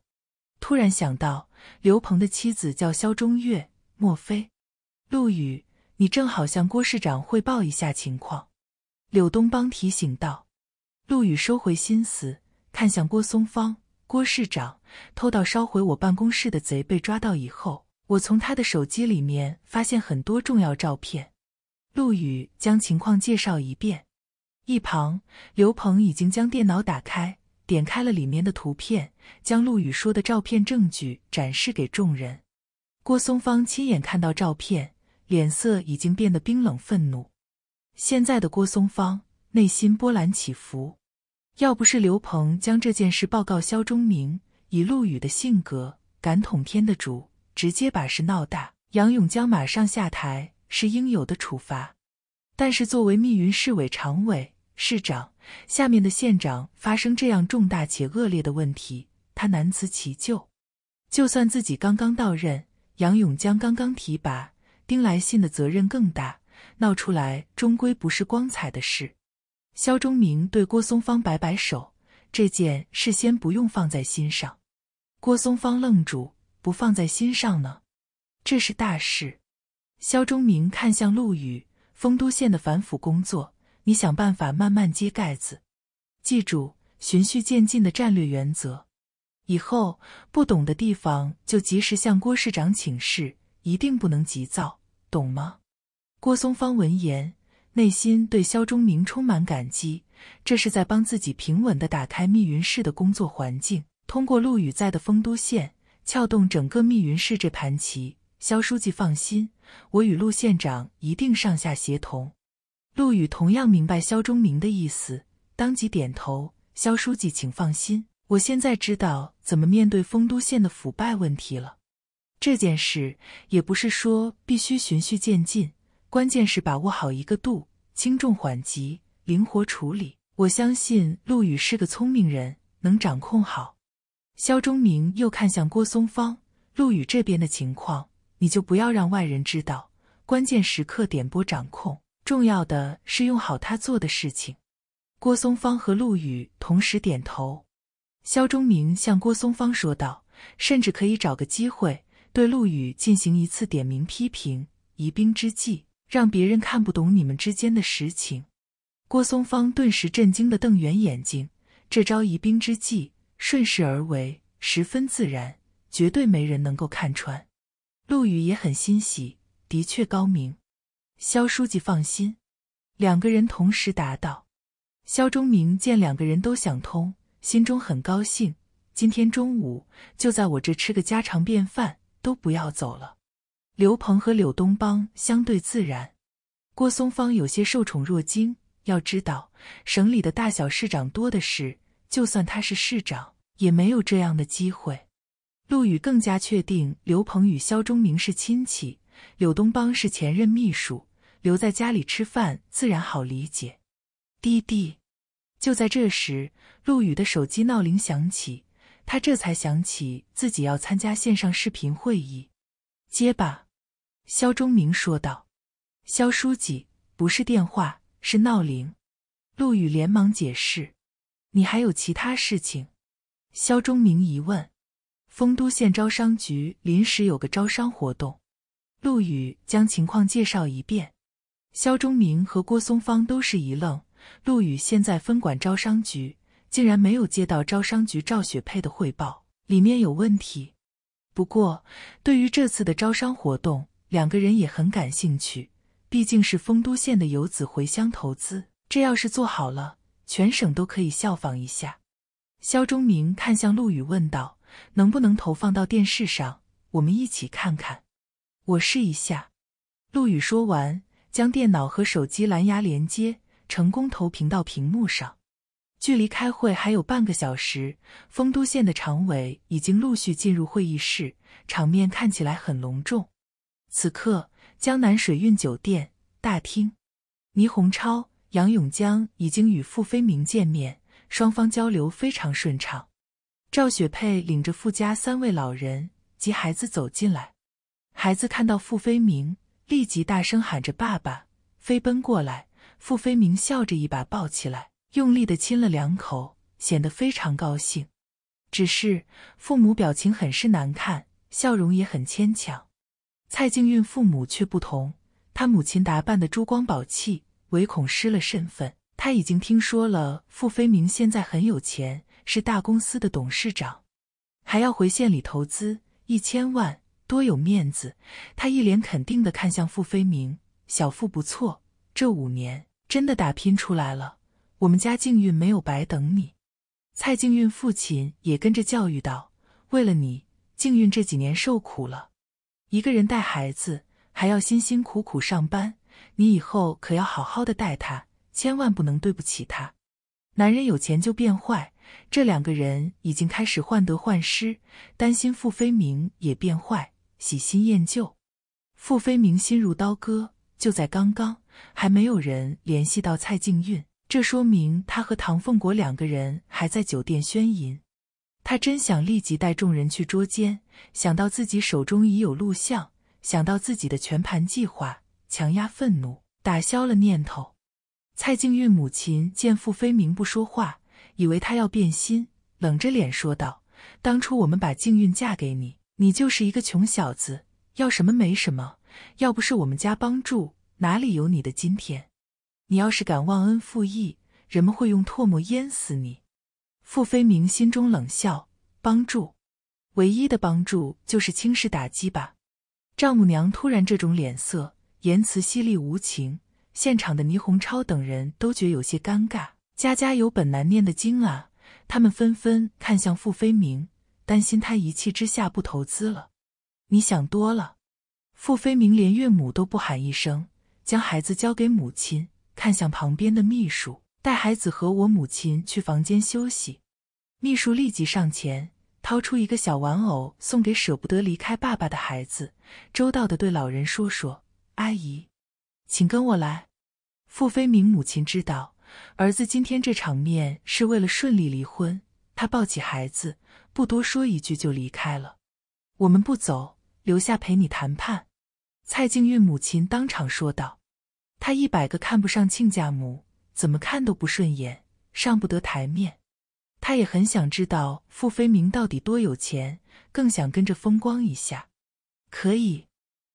Speaker 1: 突然想到，刘鹏的妻子叫肖中月，莫非？陆羽，你正好向郭市长汇报一下情况。柳东邦提醒道。陆羽收回心思。看向郭松芳，郭市长偷盗烧毁我办公室的贼被抓到以后，我从他的手机里面发现很多重要照片。陆羽将情况介绍一遍，一旁刘鹏已经将电脑打开，点开了里面的图片，将陆羽说的照片证据展示给众人。郭松芳亲眼看到照片，脸色已经变得冰冷愤怒。现在的郭松芳内心波澜起伏。要不是刘鹏将这件事报告肖忠明，以陆羽的性格，敢统天的主，直接把事闹大，杨永江马上下台是应有的处罚。但是作为密云市委常委、市长，下面的县长发生这样重大且恶劣的问题，他难辞其咎。就算自己刚刚到任，杨永江刚刚提拔，丁来信的责任更大，闹出来终归不是光彩的事。肖中明对郭松芳摆摆手：“这件事先不用放在心上。”郭松芳愣住：“不放在心上呢？这是大事。”肖中明看向陆羽：“丰都县的反腐工作，你想办法慢慢揭盖子，记住循序渐进的战略原则。以后不懂的地方就及时向郭市长请示，一定不能急躁，懂吗？”郭松芳闻言。内心对肖中明充满感激，这是在帮自己平稳的打开密云市的工作环境，通过陆羽在的丰都县撬动整个密云市这盘棋。肖书记放心，我与陆县长一定上下协同。陆羽同样明白肖中明的意思，当即点头。肖书记请放心，我现在知道怎么面对丰都县的腐败问题了。这件事也不是说必须循序渐进。关键是把握好一个度，轻重缓急，灵活处理。我相信陆羽是个聪明人，能掌控好。肖中明又看向郭松芳：“陆羽这边的情况，你就不要让外人知道。关键时刻点拨掌控，重要的是用好他做的事情。”郭松芳和陆羽同时点头。肖中明向郭松芳说道：“甚至可以找个机会对陆羽进行一次点名批评，疑兵之计。”让别人看不懂你们之间的实情，郭松芳顿时震惊的瞪圆眼睛。这招疑兵之计，顺势而为，十分自然，绝对没人能够看穿。陆羽也很欣喜，的确高明。肖书记放心，两个人同时答道。肖中明见两个人都想通，心中很高兴。今天中午就在我这吃个家常便饭，都不要走了。刘鹏和柳东邦相对自然，郭松芳有些受宠若惊。要知道，省里的大小市长多的是，就算他是市长，也没有这样的机会。陆羽更加确定，刘鹏与肖中明是亲戚，柳东邦是前任秘书，留在家里吃饭自然好理解。滴滴！就在这时，陆羽的手机闹铃响起，他这才想起自己要参加线上视频会议。接吧，肖中明说道。肖书记，不是电话，是闹铃。陆羽连忙解释。你还有其他事情？肖中明一问。丰都县招商局临时有个招商活动。陆羽将情况介绍一遍。肖中明和郭松芳都是一愣。陆羽现在分管招商局，竟然没有接到招商局赵雪佩的汇报，里面有问题。不过，对于这次的招商活动，两个人也很感兴趣。毕竟是丰都县的游子回乡投资，这要是做好了，全省都可以效仿一下。肖忠明看向陆羽问道：“能不能投放到电视上？我们一起看看。”“我试一下。”陆羽说完，将电脑和手机蓝牙连接，成功投屏到屏幕上。距离开会还有半个小时，丰都县的常委已经陆续进入会议室，场面看起来很隆重。此刻，江南水韵酒店大厅，倪洪超、杨永江已经与傅飞明见面，双方交流非常顺畅。赵雪佩领着傅家三位老人及孩子走进来，孩子看到傅飞明，立即大声喊着“爸爸”，飞奔过来。傅飞明笑着一把抱起来。用力的亲了两口，显得非常高兴。只是父母表情很是难看，笑容也很牵强。蔡静韵父母却不同，她母亲打扮的珠光宝气，唯恐失了身份。她已经听说了傅飞明现在很有钱，是大公司的董事长，还要回县里投资一千万，多有面子。她一脸肯定的看向傅飞明：“小傅不错，这五年真的打拼出来了。”我们家静韵没有白等你，蔡静韵父亲也跟着教育道：“为了你，静韵这几年受苦了，一个人带孩子，还要辛辛苦苦上班，你以后可要好好的待她，千万不能对不起她。”男人有钱就变坏，这两个人已经开始患得患失，担心傅飞明也变坏，喜新厌旧。傅飞明心如刀割，就在刚刚，还没有人联系到蔡静韵。这说明他和唐凤国两个人还在酒店宣淫。他真想立即带众人去捉奸，想到自己手中已有录像，想到自己的全盘计划，强压愤怒，打消了念头。蔡静韵母亲见傅飞明不说话，以为他要变心，冷着脸说道：“当初我们把静韵嫁给你，你就是一个穷小子，要什么没什么。要不是我们家帮助，哪里有你的今天？”你要是敢忘恩负义，人们会用唾沫淹死你。傅飞明心中冷笑，帮助，唯一的帮助就是轻视打击吧。丈母娘突然这种脸色，言辞犀利无情，现场的倪红超等人都觉有些尴尬。家家有本难念的经啊，他们纷纷看向傅飞明，担心他一气之下不投资了。你想多了，傅飞明连岳母都不喊一声，将孩子交给母亲。看向旁边的秘书，带孩子和我母亲去房间休息。秘书立即上前，掏出一个小玩偶送给舍不得离开爸爸的孩子，周到的对老人说：“说阿姨，请跟我来。”傅飞明母亲知道儿子今天这场面是为了顺利离婚，他抱起孩子，不多说一句就离开了。我们不走，留下陪你谈判。”蔡静韵母亲当场说道。他一百个看不上亲家母，怎么看都不顺眼，上不得台面。他也很想知道傅飞明到底多有钱，更想跟着风光一下。可以，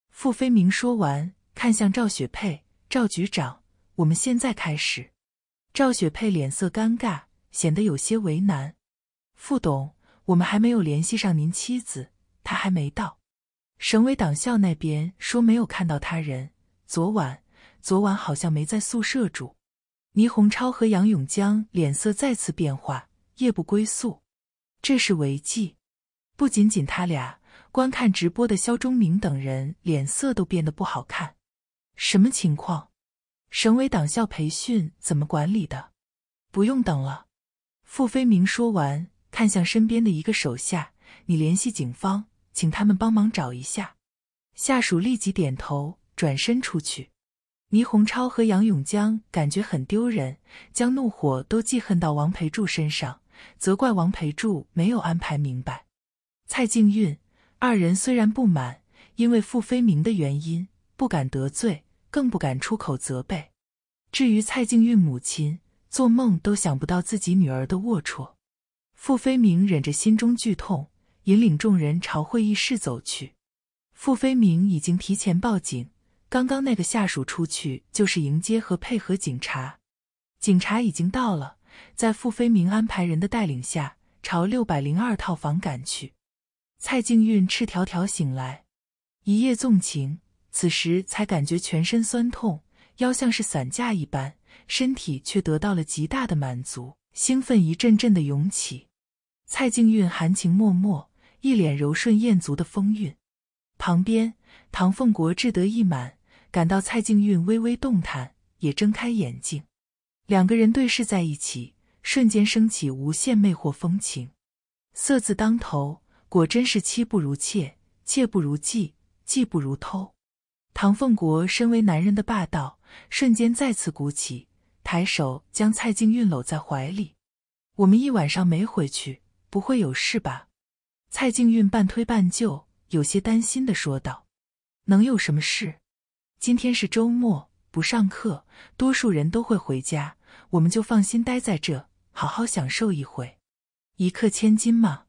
Speaker 1: 傅飞明说完，看向赵雪佩：“赵局长，我们现在开始。”赵雪佩脸色尴尬，显得有些为难：“傅董，我们还没有联系上您妻子，她还没到。省委党校那边说没有看到他人，昨晚。”昨晚好像没在宿舍住。倪洪超和杨永江脸色再次变化，夜不归宿，这是违纪。不仅仅他俩，观看直播的肖忠明等人脸色都变得不好看。什么情况？省委党校培训怎么管理的？不用等了。傅飞明说完，看向身边的一个手下：“你联系警方，请他们帮忙找一下。”下属立即点头，转身出去。倪洪超和杨永江感觉很丢人，将怒火都记恨到王培柱身上，责怪王培柱没有安排明白。蔡静韵二人虽然不满，因为傅飞明的原因，不敢得罪，更不敢出口责备。至于蔡静韵母亲，做梦都想不到自己女儿的龌龊。傅飞明忍着心中剧痛，引领众人朝会议室走去。傅飞明已经提前报警。刚刚那个下属出去，就是迎接和配合警察。警察已经到了，在傅飞明安排人的带领下，朝六百零二套房赶去。蔡静韵赤条条醒来，一夜纵情，此时才感觉全身酸痛，腰像是散架一般，身体却得到了极大的满足，兴奋一阵阵的涌起。蔡静韵含情脉脉，一脸柔顺艳足的风韵。旁边，唐凤国志得意满。感到蔡静韵微微动弹，也睁开眼睛，两个人对视在一起，瞬间升起无限魅惑风情。色字当头，果真是妻不如妾，妾不如妓，妓不如偷。唐凤国身为男人的霸道瞬间再次鼓起，抬手将蔡静韵搂在怀里。我们一晚上没回去，不会有事吧？蔡静韵半推半就，有些担心的说道：“能有什么事？”今天是周末，不上课，多数人都会回家，我们就放心待在这，好好享受一回，一刻千金嘛。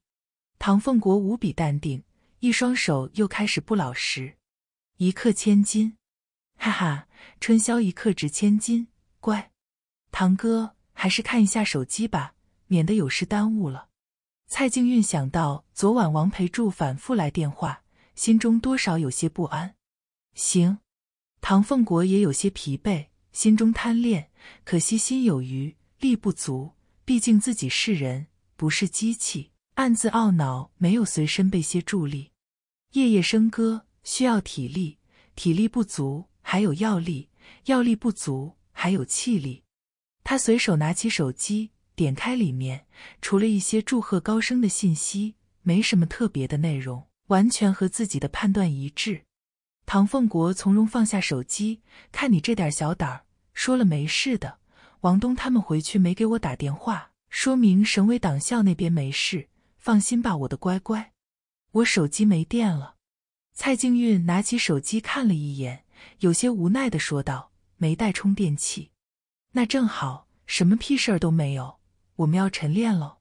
Speaker 1: 唐凤国无比淡定，一双手又开始不老实，一刻千金，哈哈，春宵一刻值千金，乖，堂哥还是看一下手机吧，免得有事耽误了。蔡静韵想到昨晚王培柱反复来电话，心中多少有些不安。行。唐凤国也有些疲惫，心中贪恋，可惜心有余力不足。毕竟自己是人，不是机器，暗自懊恼没有随身备些助力。夜夜笙歌需要体力，体力不足还有药力，药力不足还有气力。他随手拿起手机，点开里面，除了一些祝贺高升的信息，没什么特别的内容，完全和自己的判断一致。唐凤国从容放下手机，看你这点小胆儿，说了没事的。王东他们回去没给我打电话，说明省委党校那边没事，放心吧，我的乖乖。我手机没电了。蔡静运拿起手机看了一眼，有些无奈的说道：“没带充电器。”那正好，什么屁事儿都没有。我们要晨练喽。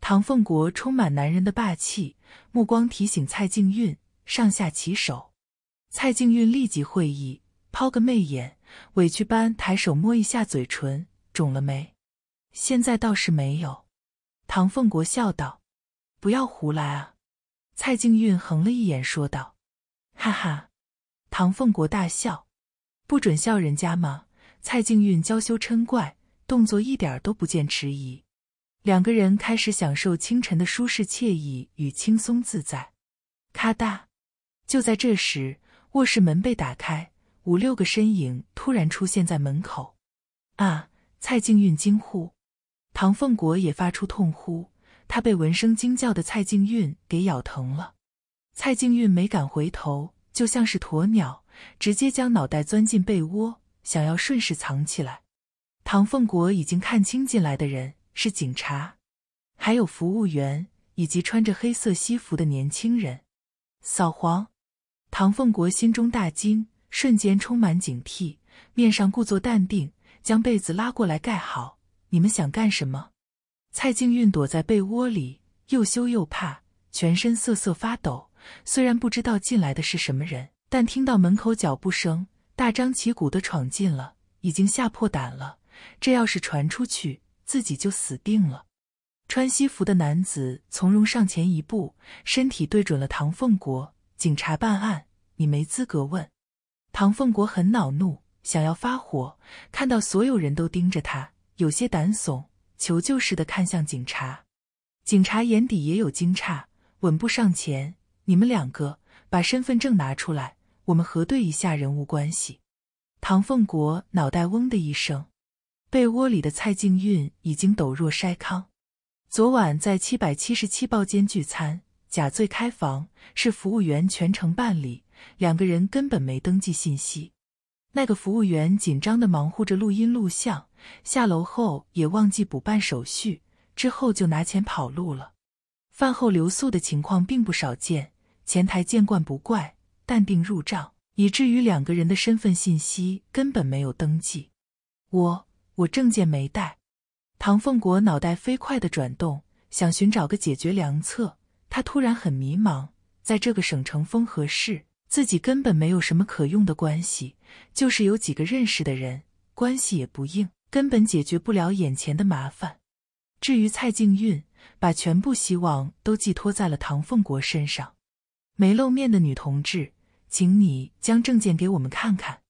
Speaker 1: 唐凤国充满男人的霸气，目光提醒蔡静运上下其手。蔡静韵立即会意，抛个媚眼，委屈般抬手摸一下嘴唇，肿了没？现在倒是没有。唐凤国笑道：“不要胡来啊！”蔡静韵横了一眼，说道：“哈哈。”唐凤国大笑：“不准笑人家嘛！”蔡静韵娇羞嗔怪，动作一点都不见迟疑。两个人开始享受清晨的舒适惬意与轻松自在。咔哒！就在这时。卧室门被打开，五六个身影突然出现在门口。啊！蔡静韵惊呼，唐凤国也发出痛呼，他被闻声惊叫的蔡静韵给咬疼了。蔡静韵没敢回头，就像是鸵鸟，直接将脑袋钻进被窝，想要顺势藏起来。唐凤国已经看清进来的人是警察，还有服务员以及穿着黑色西服的年轻人，扫黄。唐凤国心中大惊，瞬间充满警惕，面上故作淡定，将被子拉过来盖好。你们想干什么？蔡静韵躲在被窝里，又羞又怕，全身瑟瑟发抖。虽然不知道进来的是什么人，但听到门口脚步声，大张旗鼓的闯进了，已经吓破胆了。这要是传出去，自己就死定了。穿西服的男子从容上前一步，身体对准了唐凤国。警察办案，你没资格问。唐凤国很恼怒，想要发火，看到所有人都盯着他，有些胆怂，求救似的看向警察。警察眼底也有惊诧，稳步上前：“你们两个把身份证拿出来，我们核对一下人物关系。”唐凤国脑袋嗡的一声，被窝里的蔡静韵已经抖若筛糠。昨晚在七百七十七包间聚餐。假醉开房是服务员全程办理，两个人根本没登记信息。那个服务员紧张的忙活着录音录像，下楼后也忘记补办手续，之后就拿钱跑路了。饭后留宿的情况并不少见，前台见惯不怪，淡定入账，以至于两个人的身份信息根本没有登记。我我证件没带，唐凤国脑袋飞快的转动，想寻找个解决良策。他突然很迷茫，在这个省城风和市，自己根本没有什么可用的关系，就是有几个认识的人，关系也不硬，根本解决不了眼前的麻烦。至于蔡静韵，把全部希望都寄托在了唐凤国身上。没露面的女同志，请你将证件给我们看看。”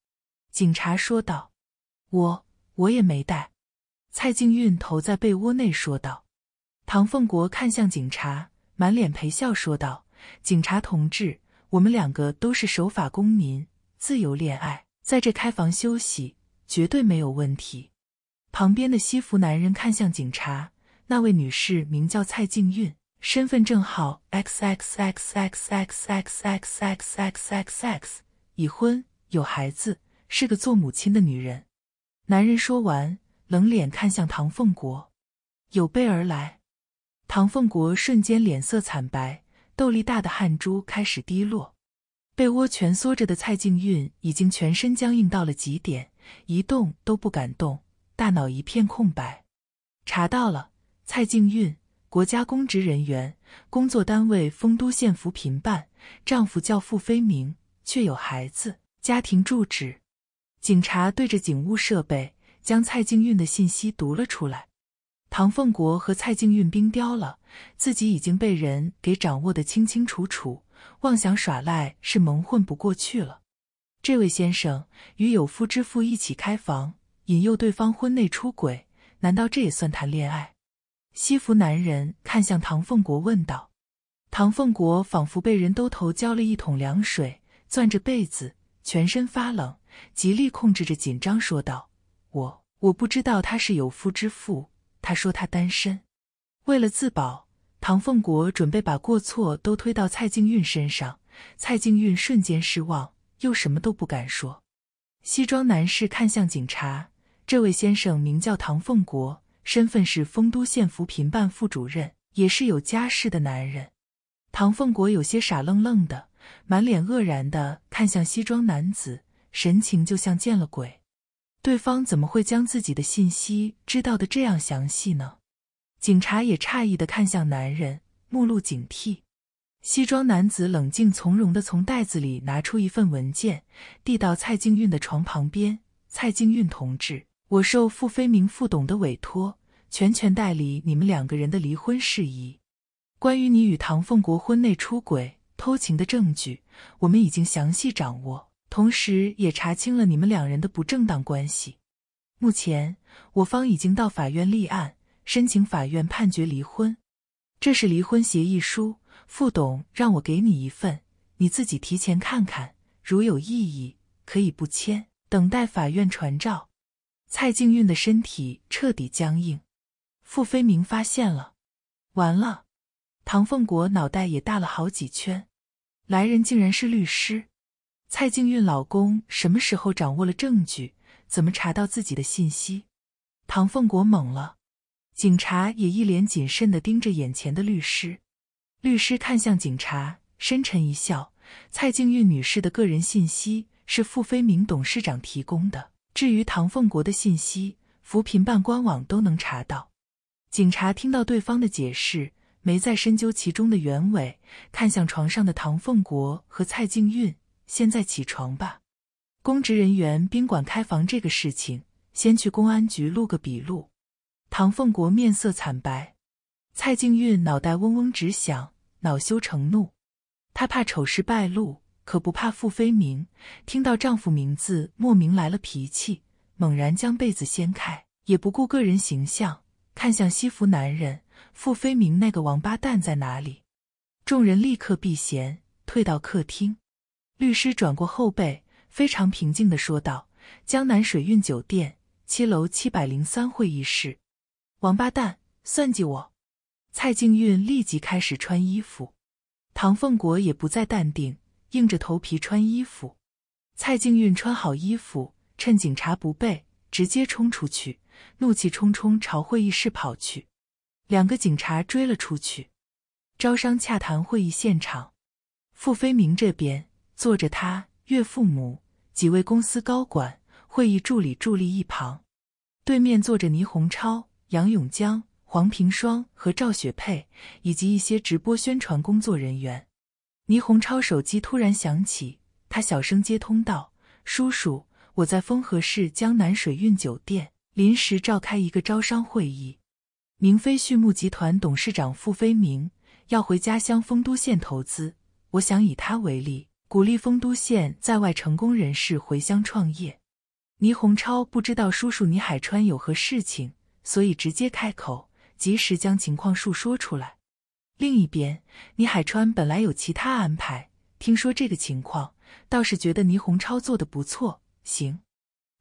Speaker 1: 警察说道。“我，我也没带。”蔡静韵头在被窝内说道。唐凤国看向警察。满脸陪笑说道：“警察同志，我们两个都是守法公民，自由恋爱，在这开房休息绝对没有问题。”旁边的西服男人看向警察，那位女士名叫蔡静韵，身份证号 xxxxxxxxxxxxxxxx，已婚，有孩子，是个做母亲的女人。男人说完，冷脸看向唐凤国，有备而来。唐凤国瞬间脸色惨白，斗力大的汗珠开始滴落。被窝蜷缩着的蔡静韵已经全身僵硬到了极点，一动都不敢动，大脑一片空白。查到了，蔡静韵，国家公职人员，工作单位丰都县扶贫办，丈夫叫傅飞明，却有孩子，家庭住址。警察对着警务设备，将蔡静韵的信息读了出来。唐凤国和蔡静运冰雕了，自己已经被人给掌握的清清楚楚，妄想耍赖是蒙混不过去了。这位先生与有夫之妇一起开房，引诱对方婚内出轨，难道这也算谈恋爱？西服男人看向唐凤国问道。唐凤国仿佛被人兜头浇了一桶凉水，攥着被子，全身发冷，极力控制着紧张，说道：“我我不知道他是有夫之妇。”他说他单身，为了自保，唐凤国准备把过错都推到蔡静韵身上。蔡静韵瞬间失望，又什么都不敢说。西装男士看向警察，这位先生名叫唐凤国，身份是丰都县扶贫办副主任，也是有家室的男人。唐凤国有些傻愣愣的，满脸愕然的看向西装男子，神情就像见了鬼。对方怎么会将自己的信息知道的这样详细呢？警察也诧异的看向男人，目露警惕。西装男子冷静从容的从袋子里拿出一份文件，递到蔡静韵的床旁边。蔡静韵同志，我受傅飞明傅董的委托，全权代理你们两个人的离婚事宜。关于你与唐凤国婚内出轨偷情的证据，我们已经详细掌握。同时，也查清了你们两人的不正当关系。目前，我方已经到法院立案，申请法院判决离婚。这是离婚协议书，傅董让我给你一份，你自己提前看看，如有异议可以不签，等待法院传召。蔡静韵的身体彻底僵硬，傅飞明发现了，完了。唐凤国脑袋也大了好几圈，来人竟然是律师。蔡静韵老公什么时候掌握了证据？怎么查到自己的信息？唐凤国懵了，警察也一脸谨慎地盯着眼前的律师。律师看向警察，深沉一笑：“蔡静韵女士的个人信息是傅飞明董事长提供的，至于唐凤国的信息，扶贫办官网都能查到。”警察听到对方的解释，没再深究其中的原委，看向床上的唐凤国和蔡静韵。现在起床吧，公职人员宾馆开房这个事情，先去公安局录个笔录。唐凤国面色惨白，蔡静韵脑袋嗡嗡直响，恼羞成怒。她怕丑事败露，可不怕傅飞明。听到丈夫名字，莫名来了脾气，猛然将被子掀开，也不顾个人形象，看向西服男人。傅飞明那个王八蛋在哪里？众人立刻避嫌，退到客厅。律师转过后背，非常平静地说道：“江南水韵酒店七楼七百零三会议室。”王八蛋，算计我！蔡静韵立即开始穿衣服，唐凤国也不再淡定，硬着头皮穿衣服。蔡静韵穿好衣服，趁警察不备，直接冲出去，怒气冲冲朝会议室跑去。两个警察追了出去。招商洽谈会议现场，傅飞明这边。坐着，他岳父母、几位公司高管、会议助理伫立一旁，对面坐着倪红超、杨永江、黄平双和赵雪佩，以及一些直播宣传工作人员。倪红超手机突然响起，他小声接通道：“叔叔，我在丰和市江南水韵酒店临时召开一个招商会议，明飞畜牧集团董事长傅飞明要回家乡丰都县投资，我想以他为例。”鼓励丰都县在外成功人士回乡创业。倪洪超不知道叔叔倪海川有何事情，所以直接开口，及时将情况述说出来。另一边，倪海川本来有其他安排，听说这个情况，倒是觉得倪洪超做的不错。行，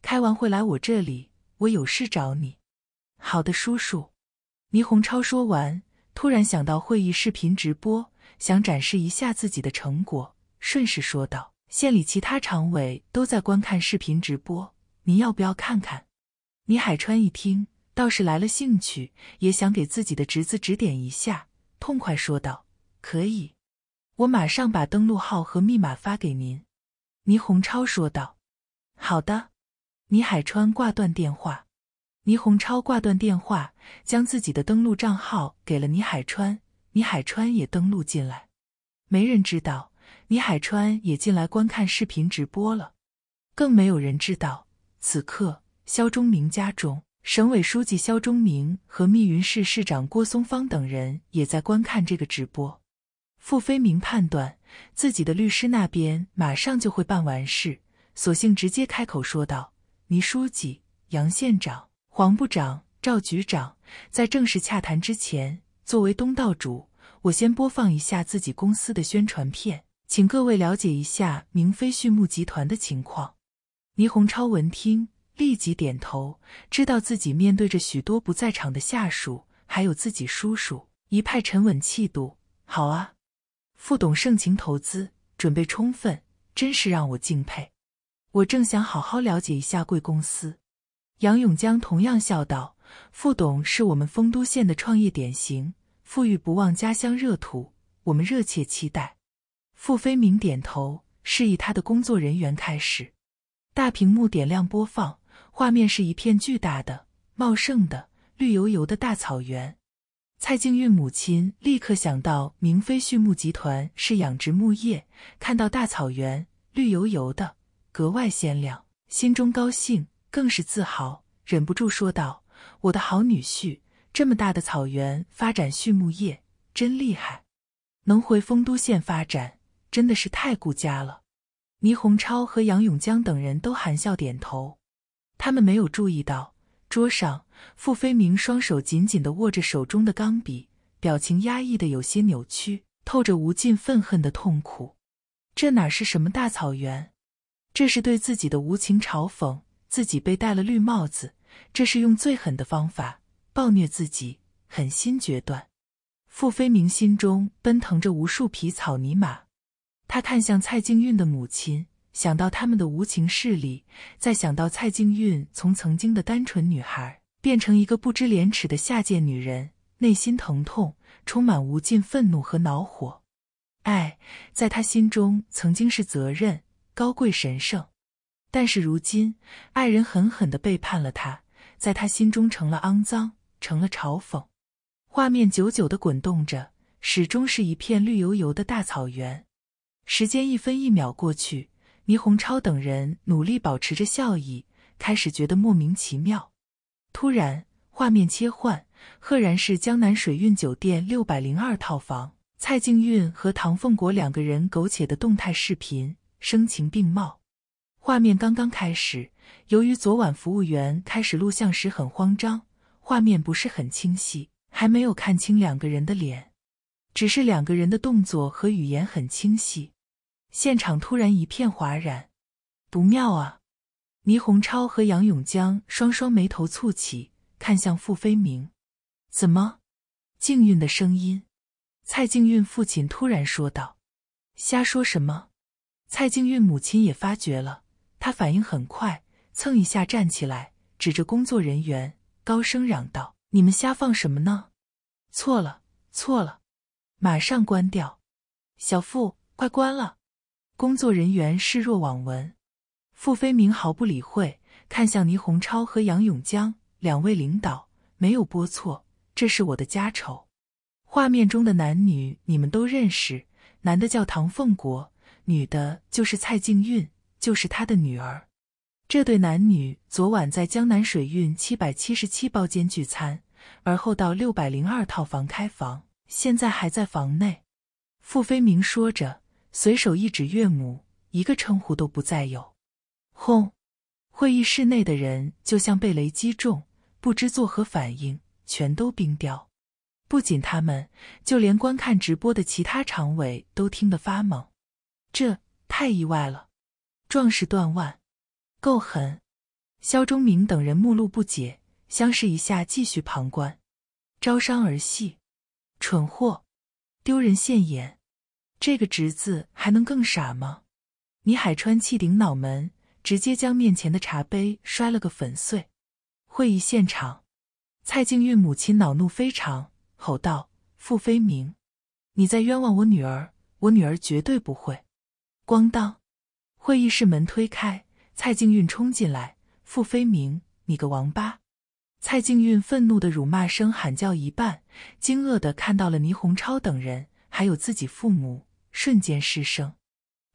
Speaker 1: 开完会来我这里，我有事找你。好的，叔叔。倪洪超说完，突然想到会议视频直播，想展示一下自己的成果。顺势说道：“县里其他常委都在观看视频直播，您要不要看看？”倪海川一听，倒是来了兴趣，也想给自己的侄子指点一下，痛快说道：“可以，我马上把登录号和密码发给您。”倪洪超说道：“好的。”倪海川挂断电话，倪洪超挂断电话，将自己的登录账号给了倪海川，倪海川也登录进来。没人知道。倪海川也进来观看视频直播了，更没有人知道，此刻肖忠明家中，省委书记肖忠明和密云市市长郭松芳等人也在观看这个直播。傅飞明判断自己的律师那边马上就会办完事，索性直接开口说道：“倪书记、杨县长、黄部长、赵局长，在正式洽谈之前，作为东道主，我先播放一下自己公司的宣传片。”请各位了解一下明飞畜牧集团的情况。倪洪超闻听，立即点头，知道自己面对着许多不在场的下属，还有自己叔叔，一派沉稳气度。好啊，傅董盛情投资，准备充分，真是让我敬佩。我正想好好了解一下贵公司。杨永江同样笑道：“傅董是我们丰都县的创业典型，富裕不忘家乡热土，我们热切期待。”傅飞明点头，示意他的工作人员开始。大屏幕点亮，播放画面是一片巨大的、茂盛的、绿油油的大草原。蔡静韵母亲立刻想到，明飞畜牧集团是养殖牧业，看到大草原绿油油的，格外鲜亮，心中高兴，更是自豪，忍不住说道：“我的好女婿，这么大的草原发展畜牧业真厉害，能回丰都县发展。”真的是太顾家了，倪洪超和杨永江等人都含笑点头。他们没有注意到，桌上傅飞明双手紧紧的握着手中的钢笔，表情压抑的有些扭曲，透着无尽愤恨的痛苦。这哪是什么大草原？这是对自己的无情嘲讽，自己被戴了绿帽子。这是用最狠的方法暴虐自己，狠心决断。傅飞明心中奔腾着无数匹草泥马。他看向蔡静韵的母亲，想到他们的无情势力，再想到蔡静韵从曾经的单纯女孩变成一个不知廉耻的下贱女人，内心疼痛，充满无尽愤怒和恼火。爱，在他心中曾经是责任、高贵、神圣，但是如今，爱人狠狠地背叛了他，在他心中成了肮脏，成了嘲讽。画面久久地滚动着，始终是一片绿油油的大草原。时间一分一秒过去，倪洪超等人努力保持着笑意，开始觉得莫名其妙。突然，画面切换，赫然是江南水韵酒店六百零二套房，蔡静韵和唐凤国两个人苟且的动态视频，声情并茂。画面刚刚开始，由于昨晚服务员开始录像时很慌张，画面不是很清晰，还没有看清两个人的脸，只是两个人的动作和语言很清晰。现场突然一片哗然，不妙啊！倪洪超和杨永江双双眉头蹙起，看向傅飞明。怎么？静韵的声音，蔡静韵父亲突然说道：“瞎说什么！”蔡静韵母亲也发觉了，她反应很快，蹭一下站起来，指着工作人员高声嚷道：“你们瞎放什么呢？错了，错了，马上关掉！小傅，快关了！”工作人员视若罔闻，傅飞明毫不理会，看向倪洪超和杨永江两位领导，没有播错，这是我的家丑。画面中的男女你们都认识，男的叫唐凤国，女的就是蔡静韵，就是他的女儿。这对男女昨晚在江南水韵七百七十七包间聚餐，而后到六百零二套房开房，现在还在房内。傅飞明说着。随手一指岳母，一个称呼都不再有。轰！会议室内的人就像被雷击中，不知作何反应，全都冰雕。不仅他们，就连观看直播的其他常委都听得发懵。这太意外了！壮士断腕，够狠！肖中明等人目露不解，相视一下，继续旁观。招商儿戏，蠢货，丢人现眼。这个侄子还能更傻吗？倪海川气顶脑门，直接将面前的茶杯摔了个粉碎。会议现场，蔡静韵母亲恼怒非常，吼道：“傅飞明，你在冤枉我女儿！我女儿绝对不会！”咣当，会议室门推开，蔡静韵冲进来：“傅飞明，你个王八！”蔡静韵愤怒的辱骂声喊叫一半，惊愕的看到了倪洪超等人，还有自己父母。瞬间失声。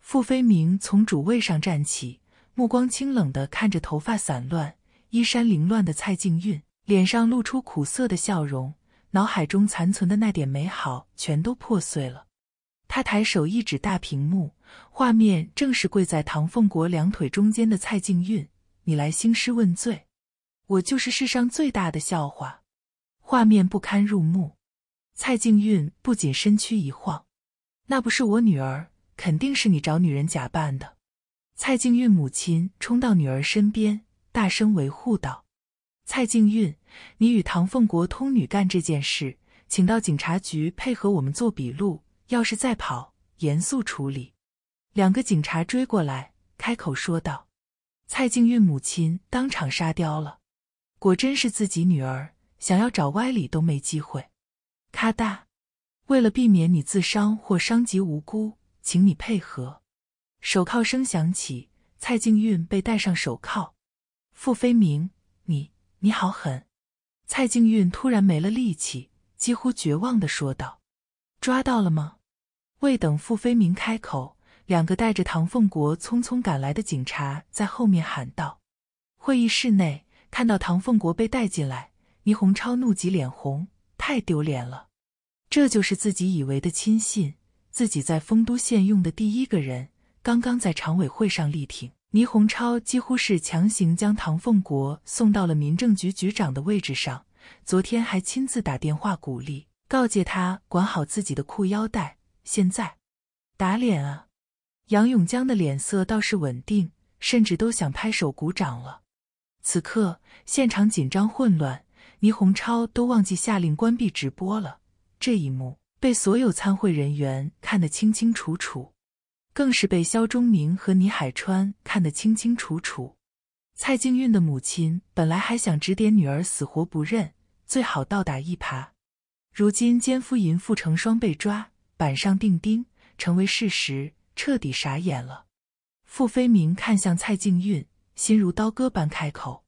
Speaker 1: 傅飞明从主位上站起，目光清冷的看着头发散乱、衣衫凌乱的蔡静韵，脸上露出苦涩的笑容，脑海中残存的那点美好全都破碎了。他抬手一指大屏幕，画面正是跪在唐凤国两腿中间的蔡静韵：“你来兴师问罪，我就是世上最大的笑话。”画面不堪入目。蔡静韵不仅身躯一晃。那不是我女儿，肯定是你找女人假扮的。蔡静韵母亲冲到女儿身边，大声维护道：“蔡静韵，你与唐凤国通女干这件事，请到警察局配合我们做笔录。要是再跑，严肃处理。”两个警察追过来，开口说道。蔡静韵母亲当场沙雕了，果真是自己女儿，想要找歪理都没机会。咔哒。为了避免你自伤或伤及无辜，请你配合。手铐声响起，蔡静韵被戴上手铐。傅飞明，你你好狠！蔡静韵突然没了力气，几乎绝望地说道：“抓到了吗？”未等傅飞明开口，两个带着唐凤国匆匆赶来的警察在后面喊道：“会议室内，看到唐凤国被带进来，倪洪超怒极脸红，太丢脸了。”这就是自己以为的亲信，自己在丰都县用的第一个人，刚刚在常委会上力挺倪洪超，几乎是强行将唐凤国送到了民政局局长的位置上。昨天还亲自打电话鼓励、告诫他管好自己的裤腰带。现在，打脸啊！杨永江的脸色倒是稳定，甚至都想拍手鼓掌了。此刻现场紧张混乱，倪洪超都忘记下令关闭直播了。这一幕被所有参会人员看得清清楚楚，更是被肖忠明和倪海川看得清清楚楚。蔡静韵的母亲本来还想指点女儿，死活不认，最好倒打一耙。如今奸夫淫妇成双被抓，板上钉钉，成为事实，彻底傻眼了。傅飞明看向蔡静韵，心如刀割般开口。